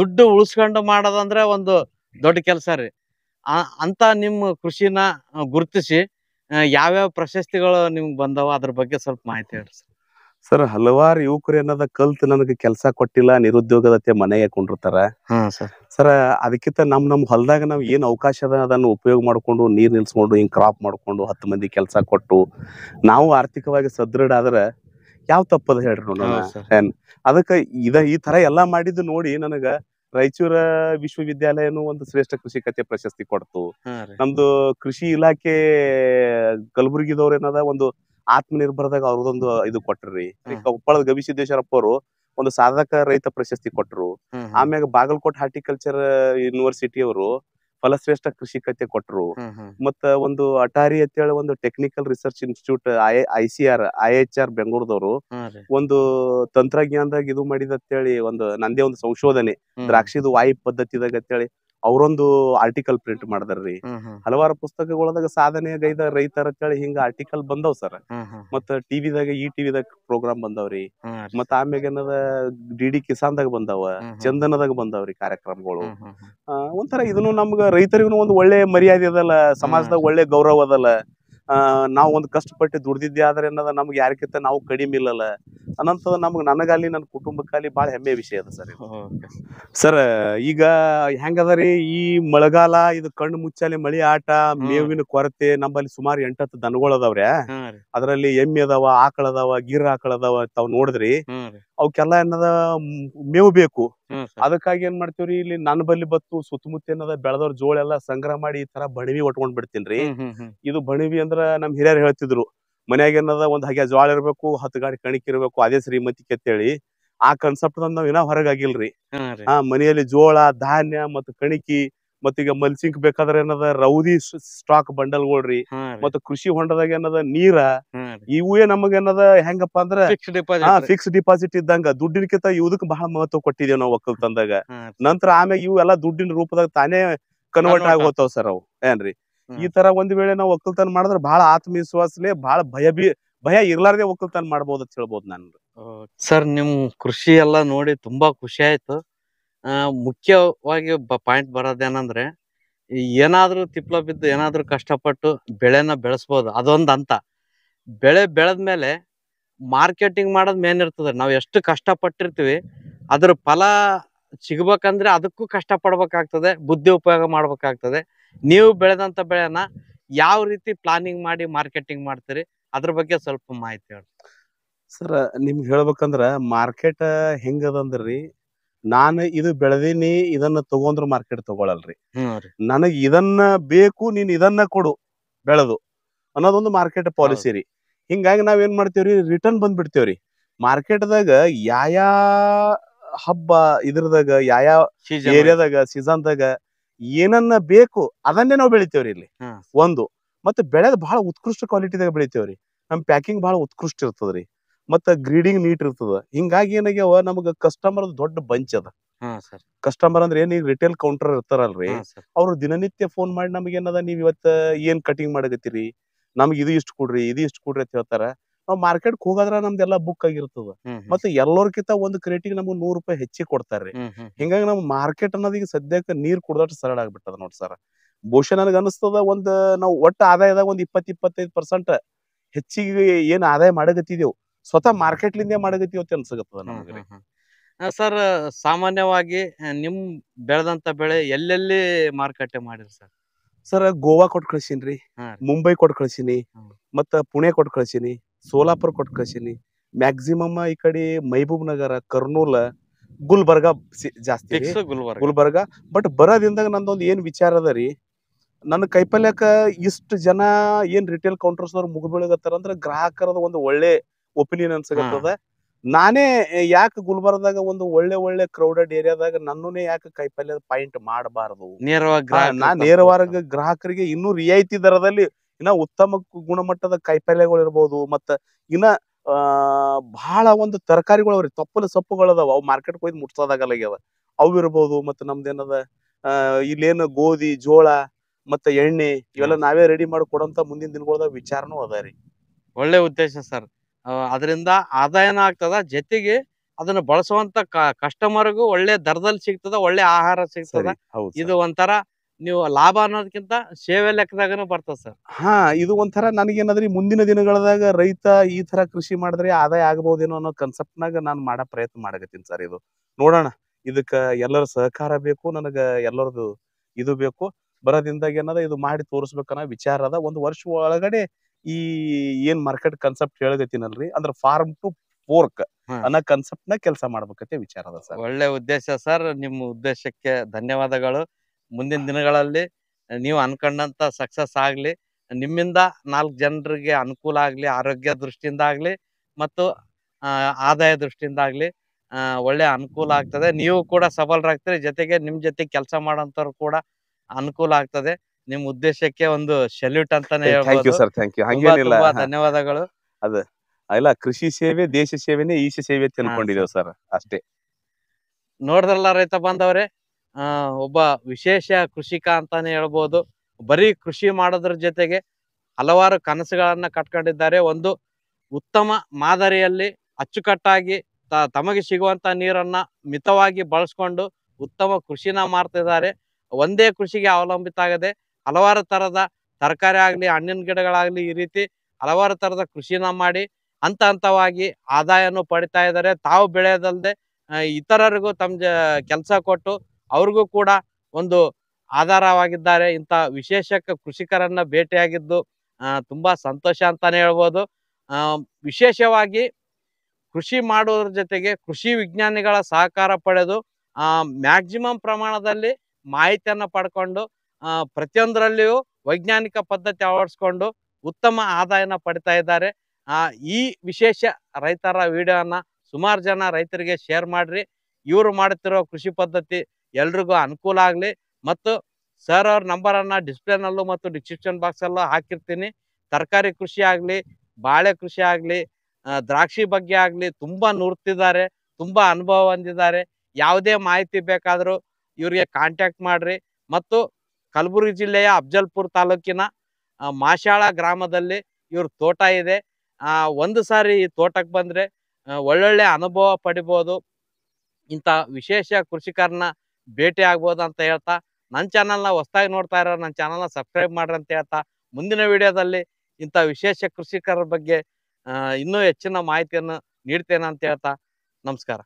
ದುಡ್ಡು ಉಳಿಸ್ಕೊಂಡು ಮಾಡೋದಂದ್ರೆ ಒಂದು ದೊಡ್ಡ ಕೆಲಸ ರೀ ಅಂತ ನಿಮ್ಮ ಕೃಷಿನ ಗುರುತಿಸಿ ಯಾವ್ಯಾವ ಪ್ರಶಸ್ತಿಗಳು ನಿಮ್ಗೆ ಬಂದವ ಅದ್ರ ಬಗ್ಗೆ ಸ್ವಲ್ಪ ಮಾಹಿತಿ ಹೇಳಿ ಸರ್ ಸರ್ ಹಲವಾರು ಯುವಕರು ಏನದ ಕಲ್ತು ನನಗೆ ಕೆಲಸ ಕೊಟ್ಟಿಲ್ಲ ನಿರುದ್ಯೋಗದತ್ತೆ ಮನೆಗೆ ಕುಂಡಿರ್ತಾರ ಸರ್ ಅದಕ್ಕಿಂತ ನಮ್ ನಮ್ ಹೊಲದಾಗ ನಾವ್ ಏನ್ ಅವಕಾಶ ಅದ ಅದನ್ನ ಉಪಯೋಗ ಮಾಡ್ಕೊಂಡು ನೀರ್ ನಿಲ್ಸ್ಕೊಂಡು ಹಿಂಗ್ ಕ್ರಾಪ್ ಮಾಡ್ಕೊಂಡು ಹತ್ತು ಮಂದಿ ಕೆಲಸ ಕೊಟ್ಟು ನಾವು ಆರ್ಥಿಕವಾಗಿ ಸದೃಢ ಆದ್ರ ಯಾವ ತಪ್ಪದ ಹೇಳ್ರಿ ನೋಡೋಣ ಅದಕ್ಕೆ ಇದ ಈ ತರ ಎಲ್ಲಾ ಮಾಡಿದ್ದು ನೋಡಿ ನನಗ ರಾಯಚೂರ ವಿಶ್ವವಿದ್ಯಾಲಯನು ಒಂದು ಶ್ರೇಷ್ಠ ಕೃಷಿ ಕತೆ ಪ್ರಶಸ್ತಿ ಕೊಡ್ತು ನಮ್ದು ಕೃಷಿ ಇಲಾಖೆ ಕಲಬುರಗಿದವ್ರ ಏನದ ಒಂದು ಆತ್ಮನಿರ್ಭರದಾಗ ಅವ್ರದೊಂದು ಇದು ಕೊಟ್ರಿ ಕೊಪ್ಪಳದ ಗವಿ ಸಿದ್ದೇಶ್ವರಪ್ಪ ಅವರು ಒಂದು ಸಾಧಕ ರೈತ ಪ್ರಶಸ್ತಿ ಕೊಟ್ರು ಆಮ್ಯಾಗ ಬಾಗಲಕೋಟ್ ಹಾರ್ಟಿಕಲ್ಚರ್ ಯೂನಿವರ್ಸಿಟಿ ಅವರು ಫಲಶ್ರೇಷ್ಠ ಕೃಷಿ ಕತೆ ಕೊಟ್ರು ಮತ್ತ ಒಂದು ಅಟಾರಿ ಅಂತ ಹೇಳಿ ಒಂದು technical research institute I C A R H H ಬೆಂಗಳೂರದವರು ಒಂದು ತಂತ್ರಜ್ಞಾನದಾಗ ಇದು ಮಾಡಿದ ಅಂತೇಳಿ ಒಂದು ನಂದೇ ಒಂದು ಸಂಶೋಧನೆ ದ್ರಾಕ್ಷಿದು ವಾಯು ಪದ್ಧತಿದಾಗ ಅಂತೇಳಿ ಅವರೊಂದು ಆರ್ಟಿಕಲ್ ಪ್ರಿಂಟ್ ಮಾಡದ್ರಿ ಹಲವಾರು ಪುಸ್ತಕಗಳದಾಗ ಸಾಧನೆ ಗೈದ ರೈತರ ಅಂತೇಳಿ ಹಿಂಗ ಆರ್ಟಿಕಲ್ ಬಂದವ್ ಸರ್ ಮತ್ತ ಟಿವಿದಾಗ ಈ ಟಿವಿದಾಗ ಪ್ರೋಗ್ರಾಮ್ ಬಂದವ್ರಿ ಮತ್ತ ಆಮ್ಯಾಗ ಏನದ ಡಿ ಡಿ ಕಿಸಾನ್ದಾಗ ಬಂದವ ಚಂದನದಾಗ ಬಂದವ್ರಿ ಕಾರ್ಯಕ್ರಮಗಳು ಒಂಥರ ಇದನ್ನು ನಮ್ಗ ರೈತರಿಗೂ ಒಂದು ಒಳ್ಳೆ ಮರ್ಯಾದೆ ಅದಲ್ಲ ಸಮಾಜದಾಗ ಒಳ್ಳೆ ಗೌರವ ಅದಲ್ಲ ನಾವು ಒಂದು ಕಷ್ಟಪಟ್ಟು ದುಡ್ದಿದ್ದೆ ಆದ್ರೆ ಏನದ ನಮ್ಗೆ ಕಿತ್ತ ನಾವು ಕಡಿಮೆ ಇಲ್ಲಲ್ಲ ಅನಂತದ ನಮ್ಗೆ ನನಗಾಲಿ ನನ್ನ ಕುಟುಂಬಕ್ಕಾಲಿ ಬಹಳ ಹೆಮ್ಮೆ ವಿಷಯ ಅದ ಸರ್ ಸರ್ ಈಗ ಹೆಂಗದರಿ ಈ ಮಳೆಗಾಲ ಇದು ಕಣ್ಣು ಮುಚ್ಚಾಲಿ ಮಳಿ ಆಟ ಮೇವಿನ ಕೊರತೆ ನಮ್ಮಲ್ಲಿ ಸುಮಾರು ಎಂಟತ್ತು ದನಗಳು ಅದಾವ್ರಿ ಅದರಲ್ಲಿ ಎಮ್ಮೆ ಅದಾವ ಆಕಳ ಅದಾವ ಗಿರ್ ಆಕಳ ಅದಾವ ತಾವ್ ನೋಡಿದ್ರಿ ಅವಕ್ಕೆಲ್ಲ ಏನದ ಮೇವು ಬೇಕು ಅದಕ್ಕಾಗಿ ಏನ್ ಮಾಡ್ತೀವ್ರಿ ಇಲ್ಲಿ ನನ್ನ ಬಲ್ಲಿ ಬತ್ತು ಸುತ್ತಮುತ್ತ ಏನದ ಬೆಳೆದವ್ರ ಜೋಳ ಎಲ್ಲಾ ಸಂಗ್ರಹ ಮಾಡಿ ಈ ತರ ಬಣವಿ ಒಟ್ಕೊಂಡ್ ಬಿಡ್ತೀನ್ರಿ ಇದು ಬಣವಿ ಅಂದ್ರ ನಮ್ ಹಿರಿಯರ್ ಹೇಳ್ತಿದ್ರು ಮನೆಯಾಗ ಏನದ ಒಂದ್ ಹಾಗೆ ಜೋಳ ಇರ್ಬೇಕು ಹತ್ತು ಗಾಡಿ ಕಣಿಕ್ ಇರ್ಬೇಕು ಅದೇ ಶ್ರೀಮತಿ ಕೆತ್ತೇಳಿ ಆ ಕನ್ಸೆಪ್ಟ್ ನಾವು ನಾವ್ ಇನ್ನ ಹೊರಗಾಗಿಲ್ರಿ ಹಾ ಮನೆಯಲ್ಲಿ ಜೋಳ ಧಾನ್ಯ ಮತ್ತ ಕಣಿಕಿ ಈಗ ಮಲ್ಸಿಂಕ್ ಬೇಕಾದ್ರೆ ಏನದ ರೌದಿ ಸ್ಟಾಕ್ ಬಂಡಲ್ಗಳ್ರಿ ಮತ್ತ ಕೃಷಿ ಹೊಂಡದಾಗ ಏನದ ನೀರ ಇವು ನಮಗ ಏನದ ಹೆಂಗಪ್ಪ ಅಂದ್ರ ಫಿಕ್ಸ್ ಡಿಪಾಸಿಟ್ ಇದ್ದಂಗ ದುಡ್ಡಿನಕಿಂತ ಇವದಕ್ ಬಹಳ ಮಹತ್ವ ಕೊಟ್ಟಿದೇವ್ ನಾವು ತಂದಾಗ ನಂತರ ಆಮ್ಯಾಗ ಇವು ಎಲ್ಲಾ ದುಡ್ಡಿನ ರೂಪದಾಗ ತಾನೇ ಕನ್ವರ್ಟ್ ಆಗೋತಾವ್ ಸರ್ ಅವು ಏನ್ರಿ ಈ ತರ ಒಂದ್ ವೇಳೆ ನಾವು ಒಕ್ಕಲ್ತನ ಮಾಡಿದ್ರೆ ಬಹಳ ಆತ್ಮವಿಶ್ವಾಸಲೆ ಬಹಳ ಭಯ ಬಿ ಭಯ ಇರ್ಲಾರ್ದೆ ಒಕ್ಕಲ್ತನ ಮಾಡ್ಬೋದು ಅಂತ ಹೇಳ್ಬೋದು ನಾನು ಸರ್ ನಿಮ್ ಕೃಷಿ ಎಲ್ಲ ನೋಡಿ ತುಂಬಾ ಖುಷಿ ಆಯ್ತು ಮುಖ್ಯವಾಗಿ ಪಾಯಿಂಟ್ ಬರೋದೇನಂದ್ರೆ ಏನಾದ್ರೂ ತಿಪ್ಲ ಬಿದ್ದು ಏನಾದ್ರೂ ಕಷ್ಟಪಟ್ಟು ಬೆಳೆನ ಬೆಳೆಸ್ಬೋದು ಅದೊಂದ್ ಅಂತ ಬೆಳೆ ಬೆಳೆದ್ಮೇಲೆ ಮಾರ್ಕೆಟಿಂಗ್ ಮಾಡೋದ್ ಮೇನ್ ಇರ್ತದೆ ನಾವ್ ಎಷ್ಟು ಕಷ್ಟಪಟ್ಟಿರ್ತೀವಿ ಅದ್ರ ಫಲ ಸಿಗ್ಬೇಕಂದ್ರೆ ಅದಕ್ಕೂ ಕಷ್ಟ ಪಡ್ಬೇಕಾಗ್ತದೆ ಬುದ್ಧಿ ಉಪಯೋಗ ಮಾಡ್ಬೇಕಾಗ್ತದೆ ನೀವು ಬೆಳೆದಂತ ಬೆಳೆನ ಯಾವ ರೀತಿ ಪ್ಲಾನಿಂಗ್ ಮಾಡಿ ಮಾರ್ಕೆಟಿಂಗ್ ಮಾಡ್ತೀರಿ ಅದ್ರ ಬಗ್ಗೆ ಸ್ವಲ್ಪ ಮಾಹಿತಿ ಹೇಳಿ ಸರ್ ನಿಮ್ಗೆ ಹೇಳ್ಬೇಕಂದ್ರ ಮಾರ್ಕೆಟ್ ಹೆಂಗದಂದ್ರಿ ನಾನು ಇದು ಬೆಳೆದೀನಿ ಇದನ್ನ ತಗೊಂಡ್ರು ಮಾರ್ಕೆಟ್ ತಗೊಳಲ್ರಿ ನನಗ್ ಇದನ್ನ ಬೇಕು ನೀನ್ ಇದನ್ನ ಕೊಡು ಬೆಳೆದು ಅನ್ನೋದೊಂದು ಮಾರ್ಕೆಟ್ ಪಾಲಿಸಿ ರೀ ಹಿಂಗಾಗಿ ನಾವ್ ಏನ್ ಮಾಡ್ತೇವ್ರಿ ರಿಟರ್ನ್ ಬಂದ್ಬಿಡ್ತೇವ್ರಿ ಮಾರ್ಕೆಟ್ದಾಗ ಯಾ ಹಬ್ಬ ಇದ್ರದಾಗ ಯಾವ ಏರಿಯಾದಾಗ ಸೀಸನ್ದಾಗ ಏನನ್ನ ಬೇಕು ಅದನ್ನೇ ನಾವು ಬೆಳಿತೇವ್ರಿ ಇಲ್ಲಿ ಒಂದು ಮತ್ತೆ ಬೆಳೆದ ಬಹಳ ಉತ್ಕೃಷ್ಟ ಕ್ವಾಲಿಟಿದಾಗ ಬೆಳಿತೇವ್ರಿ ನಮ್ ಪ್ಯಾಕಿಂಗ್ ಬಹಳ ಉತ್ಕೃಷ್ಟ ಇರ್ತದ್ರಿ ಮತ್ತ ಗ್ರೀಡಿಂಗ್ ನೀಟ್ ಇರ್ತದ ಹಿಂಗಾಗಿ ಏನಾಗ್ಯಾವ ನಮಗ ಕಸ್ಟಮರ್ ದೊಡ್ಡ ಬಂಚ್ ಅದ ಕಸ್ಟಮರ್ ಅಂದ್ರೆ ಏನ್ ರಿಟೇಲ್ ಕೌಂಟರ್ ಇರ್ತಾರಲ್ರಿ ಅವ್ರು ದಿನನಿತ್ಯ ಫೋನ್ ಮಾಡಿ ನಮ್ಗೆ ಏನದ ನೀವ್ ಇವತ್ತ ಏನ್ ಕಟಿಂಗ್ ಮಾಡಕತ್ತೀರಿ ನಮ್ಗೆ ಇದು ಇಷ್ಟ ಕೊಡ್ರಿ ಇದು ಇಷ್ಟ ಕೊಡ್ರಿ ಅಂತ ಹೇಳ್ತಾರ ನಾವ್ ಮಾರ್ಕೆಟ್ ಹೋಗದ್ರ ನಮ್ದೆಲ್ಲಾ ಬುಕ್ ಆಗಿರ್ತದ ಮತ್ತೆ ಎಲ್ಲರ್ಕಿಂತ ಒಂದ್ ಕ್ರೇಟಿಗೆ ನಮ್ಗೆ ನೂರ್ ರೂಪಾಯಿ ಹೆಚ್ಚಿಗೆ ಕೊಡ್ತಾರ್ರಿ ಹಿಂಗಾಗಿ ನಮ್ಗ್ ಮಾರ್ಕೆಟ್ ಅನ್ನೋದ್ ಈಗ ಸದ್ಯಕ್ಕೆ ನೀರ್ ಕುಡ್ದಷ್ಟು ಸರಳ ಆಗ್ಬಿಟ್ಟದ ನೋಡ್ ಸರ್ ಬಹುಶಃ ನನಗೆ ಅನಿಸ್ತದ ಒಂದ್ ನಾವು ಒಟ್ಟ ಆದಾಯದಾಗ ಒಂದ್ ಇಪ್ಪತ್ ಇಪ್ಪತ್ತೈದು ಪರ್ಸೆಂಟ್ ಹೆಚ್ಚಿಗೆ ಏನ್ ಆದಾಯ ಮಾಡಗತ್ತಿದೇವು ಸ್ವತಃ ಮಾರ್ಕೆಟ್ಲಿಂದೇ ಮಾಡಗತ್ತೀವಿ ಅಂತ ಅನ್ಸಗತ್ತದ ನಮಗೆ ಸರ್ ಸಾಮಾನ್ಯವಾಗಿ ನಿಮ್ ಬೆಳೆದಂತ ಬೆಳೆ ಎಲ್ಲೆಲ್ಲಿ ಮಾರುಕಟ್ಟೆ ಮಾಡಿರಿ ಸರ್ ಸರ್ ಗೋವಾ ಕೊಟ್ ರೀ ಮುಂಬೈ ಕೊಟ್ ಕಳ್ಸೀನಿ ಮತ್ತ ಪುಣೆ ಕೊಟ್ ಕಳ್ಸೀನಿ ಸೋಲಾಪುರ ಕೊಟ್ಟು ಕಳ್ಸೀನಿ ಮ್ಯಾಕ್ಸಿಮಮ್ ಈ ಕಡೆ ಮೈಬೂಬ್ ನಗರ ಕರ್ನೂಲ್ ಗುಲ್ಬರ್ಗ ಜಾಸ್ತಿ ಗುಲ್ಬರ್ಗ ಗುಲ್ಬರ್ಗ ಬಟ್ ಬರೋದಿಂದ ನಂದೊಂದು ಏನು ವಿಚಾರ ಅದ ರೀ ನನ್ನ ಕೈಪಲ್ಯಕ ಇಷ್ಟು ಜನ ಏನ್ ರಿಟೇಲ್ ಕೌಂಟರ್ಸ್ ಅವ್ರು ಮುಗಿಬೀಳಗತ್ತಾರ ಅಂದ್ರೆ ಗ್ರಾಹಕರದ ಒಂದು ಒಳ್ಳೆ ಒಪಿನಿಯನ್ ಅನ್ಸಕತ್ತದ ನಾನೇ ಯಾಕೆ ಗುಲ್ಬರ್ಗದಾಗ ಒಂದು ಒಳ್ಳೆ ಒಳ್ಳೆ ಕ್ರೌಡೆಡ್ ಏರಿಯಾದಾಗ ನನ್ನನ್ನೇ ಯಾಕೆ ಕೈಪಲ್ಯದ ಪಾಯಿಂಟ್ ಮಾಡಬಾರದು ನೇರವಾಗಿ ನಾ ನೇರವಾಗಿ ಗ್ರಾಹಕರಿಗೆ ಇನ್ನೂ ರಿಯಾಯಿತಿ ದರದಲ್ಲಿ ಇನ್ನ ಉತ್ತಮ ಗುಣಮಟ್ಟದ ಕಾಯಿಪಲ್ಯಗಳು ಇರ್ಬೋದು ಮತ್ತ ಇನ್ನ ಆ ಬಹಳ ಒಂದು ತರಕಾರಿಗಳು ಅವ್ರಿ ತಪ್ಪಲ ಸೊಪ್ಪುಗಳು ಅದಾವ ಅವು ಮಾರ್ಕೆಟ್ ಹೋಗಿ ಮುಟ್ಸೋದಾಗಲಾಗ್ಯವ ಅವು ಇರ್ಬೋದು ಮತ್ತ ನಮ್ದೇನದ ಆ ಗೋಧಿ ಜೋಳ ಮತ್ತ ಎಣ್ಣೆ ಇವೆಲ್ಲ ನಾವೇ ರೆಡಿ ಮಾಡಿ ಕೊಡಂತ ಮುಂದಿನ ದಿನಗಳದ ವಿಚಾರನೂ ಅದ ರೀ ಒಳ್ಳೆ ಉದ್ದೇಶ ಸರ್ ಅದರಿಂದ ಆದಾಯನ ಆಗ್ತದ ಜೊತೆಗೆ ಅದನ್ನ ಬಳಸುವಂತ ಕಸ್ಟಮರ್ಗೂ ಒಳ್ಳೆ ದರದಲ್ಲಿ ಸಿಗ್ತದ ಒಳ್ಳೆ ಆಹಾರ ಸಿಗ್ತದ ಇದು ಒಂಥರ ನೀವು ಲಾಭ ಅನ್ನೋದಕ್ಕಿಂತ ಸೇವೆ ಲೆಕ್ಕದಾಗನು ಬರ್ತದೆ ಸರ್ ಹಾ ಇದು ಒಂಥರ ನನಗೇನದ್ರಿ ಮುಂದಿನ ದಿನಗಳದಾಗ ರೈತ ಈ ತರ ಕೃಷಿ ಮಾಡಿದ್ರೆ ಆದಾಯ ಆಗಬಹುದೇನೋ ಅನ್ನೋ ನಾಗ ನಾನು ಮಾಡೋ ಪ್ರಯತ್ನ ಮಾಡಕತ್ತೀನಿ ಸರ್ ಇದು ನೋಡೋಣ ಇದಕ್ಕ ಎಲ್ಲರ ಸಹಕಾರ ಬೇಕು ನನಗ ಎಲ್ಲರದು ಇದು ಬೇಕು ಬರೋದಿಂದಾಗ ಏನದ ಇದು ಮಾಡಿ ತೋರಿಸ್ಬೇಕನ್ನೋ ವಿಚಾರ ಅದ ಒಂದು ವರ್ಷ ಒಳಗಡೆ ಈ ಏನ್ ಮಾರ್ಕೆಟ್ ಕನ್ಸೆಪ್ಟ್ ಹೇಳಗತ್ತಿನಲ್ರಿ ಅಂದ್ರ ಫಾರ್ಮ್ ಟು ಫೋರ್ಕ್ ಅನ್ನೋ ಕನ್ಸೆಪ್ಟ್ ನ ಕೆಲಸ ಮಾಡ್ಬೇಕಂತ ವಿಚಾರ ಅದ ಸರ್ ಒಳ್ಳೆ ಉದ್ದೇಶ ಸರ್ ನಿಮ್ಮ ಉದ್ದೇಶಕ್ಕೆ ಧನ್ಯವಾದಗಳು ಮುಂದಿನ ದಿನಗಳಲ್ಲಿ ನೀವು ಅನ್ಕೊಂಡಂತ ಸಕ್ಸಸ್ ಆಗ್ಲಿ ನಿಮ್ಮಿಂದ ನಾಲ್ಕು ಜನರಿಗೆ ಅನುಕೂಲ ಆಗ್ಲಿ ಆರೋಗ್ಯ ದೃಷ್ಟಿಯಿಂದ ಆಗ್ಲಿ ಮತ್ತು ಆದಾಯ ದೃಷ್ಟಿಯಿಂದ ಆಗ್ಲಿ ಒಳ್ಳೆ ಅನುಕೂಲ ಆಗ್ತದೆ ನೀವು ಕೂಡ ಸಬಲರಾಗ್ತೀರಿ ಜೊತೆಗೆ ನಿಮ್ ಜೊತೆ ಕೆಲಸ ಮಾಡೋಂಥವ್ರು ಕೂಡ ಅನುಕೂಲ ಆಗ್ತದೆ ನಿಮ್ ಉದ್ದೇಶಕ್ಕೆ ಒಂದು ಸೆಲ್ಯೂಟ್ ಅಂತಾನೆ ಧನ್ಯವಾದಗಳು ಅದ ಇಲ್ಲ ಕೃಷಿ ಸೇವೆ ದೇಶ ಸೇವೆನೇ ಈಶ ಸೇವೆ ತಿನ್ಕೊಂಡಿದ್ದೇವೆ ಸರ್ ಅಷ್ಟೇ ನೋಡಿದ್ರಲ್ಲ ರೈತ ಬಂದವ್ರೆ ಆ ಒಬ್ಬ ವಿಶೇಷ ಕೃಷಿಕ ಅಂತಾನೆ ಹೇಳ್ಬೋದು ಬರೀ ಕೃಷಿ ಮಾಡೋದ್ರ ಜೊತೆಗೆ ಹಲವಾರು ಕನಸುಗಳನ್ನ ಕಟ್ಕೊಂಡಿದ್ದಾರೆ ಒಂದು ಉತ್ತಮ ಮಾದರಿಯಲ್ಲಿ ಅಚ್ಚುಕಟ್ಟಾಗಿ ತಮಗೆ ಸಿಗುವಂತ ನೀರನ್ನ ಮಿತವಾಗಿ ಬಳಸ್ಕೊಂಡು ಉತ್ತಮ ಕೃಷಿನ ಮಾಡ್ತಿದ್ದಾರೆ ಒಂದೇ ಕೃಷಿಗೆ ಅವಲಂಬಿತ ಆಗದೆ ಹಲವಾರು ತರದ ತರಕಾರಿ ಆಗ್ಲಿ ಹಣ್ಣಿನ ಗಿಡಗಳಾಗ್ಲಿ ಈ ರೀತಿ ಹಲವಾರು ತರದ ಕೃಷಿನ ಮಾಡಿ ಹಂತ ಹಂತವಾಗಿ ಆದಾಯನು ಪಡಿತಾ ಇದ್ದಾರೆ ತಾವು ಬೆಳೆಯದಲ್ಲದೆ ಇತರರಿಗೂ ತಮ್ಮ ಕೆಲಸ ಕೊಟ್ಟು ಅವ್ರಿಗೂ ಕೂಡ ಒಂದು ಆಧಾರವಾಗಿದ್ದಾರೆ ಇಂಥ ವಿಶೇಷ ಕೃಷಿಕರನ್ನ ಭೇಟಿಯಾಗಿದ್ದು ತುಂಬಾ ಸಂತೋಷ ಅಂತಾನೆ ಹೇಳ್ಬೋದು ವಿಶೇಷವಾಗಿ ಕೃಷಿ ಮಾಡುವುದರ ಜೊತೆಗೆ ಕೃಷಿ ವಿಜ್ಞಾನಿಗಳ ಸಹಕಾರ ಪಡೆದು ಮ್ಯಾಕ್ಸಿಮಮ್ ಪ್ರಮಾಣದಲ್ಲಿ ಮಾಹಿತಿಯನ್ನು ಪಡ್ಕೊಂಡು ಪ್ರತಿಯೊಂದರಲ್ಲಿಯೂ ವೈಜ್ಞಾನಿಕ ಪದ್ಧತಿ ಅಳವಡಿಸ್ಕೊಂಡು ಉತ್ತಮ ಆದಾಯನ ಪಡಿತಾ ಇದ್ದಾರೆ ಈ ವಿಶೇಷ ರೈತರ ವಿಡಿಯೋನ ಸುಮಾರು ಜನ ರೈತರಿಗೆ ಶೇರ್ ಮಾಡ್ರಿ ಇವರು ಮಾಡುತ್ತಿರುವ ಕೃಷಿ ಪದ್ಧತಿ ಎಲ್ರಿಗೂ ಅನುಕೂಲ ಆಗಲಿ ಮತ್ತು ಸರ್ ಅವ್ರ ನಂಬರನ್ನು ಡಿಸ್ಪ್ಲೇನಲ್ಲೂ ಮತ್ತು ಡಿಸ್ಕ್ರಿಪ್ಷನ್ ಬಾಕ್ಸಲ್ಲೂ ಹಾಕಿರ್ತೀನಿ ತರಕಾರಿ ಕೃಷಿ ಆಗಲಿ ಬಾಳೆ ಕೃಷಿ ಆಗಲಿ ದ್ರಾಕ್ಷಿ ಬಗ್ಗೆ ಆಗಲಿ ತುಂಬ ನುರ್ತಿದ್ದಾರೆ ತುಂಬ ಅನುಭವ ಹೊಂದಿದ್ದಾರೆ ಯಾವುದೇ ಮಾಹಿತಿ ಬೇಕಾದರೂ ಇವರಿಗೆ ಕಾಂಟ್ಯಾಕ್ಟ್ ಮಾಡಿರಿ ಮತ್ತು ಕಲಬುರಗಿ ಜಿಲ್ಲೆಯ ಅಫ್ಜಲ್ಪುರ್ ತಾಲೂಕಿನ ಮಾಶಾಳ ಗ್ರಾಮದಲ್ಲಿ ಇವ್ರ ತೋಟ ಇದೆ ಒಂದು ಸಾರಿ ಈ ತೋಟಕ್ಕೆ ಬಂದರೆ ಒಳ್ಳೊಳ್ಳೆ ಅನುಭವ ಪಡಿಬೋದು ಇಂಥ ವಿಶೇಷ ಕೃಷಿಕರನ್ನ ಭೇಟಿ ಆಗ್ಬೋದು ಅಂತ ಹೇಳ್ತಾ ನನ್ನ ಚಾನಲ್ನ ಹೊಸ್ದಾಗಿ ನೋಡ್ತಾ ಇರೋ ನನ್ನ ಚಾನಲ್ನ ಸಬ್ಸ್ಕ್ರೈಬ್ ಮಾಡ್ರಿ ಅಂತ ಹೇಳ್ತಾ ಮುಂದಿನ ವಿಡಿಯೋದಲ್ಲಿ ಇಂಥ ವಿಶೇಷ ಕೃಷಿಕರ ಬಗ್ಗೆ ಇನ್ನೂ ಹೆಚ್ಚಿನ ಮಾಹಿತಿಯನ್ನು ನೀಡ್ತೇನೆ ಅಂತ ಹೇಳ್ತಾ ನಮಸ್ಕಾರ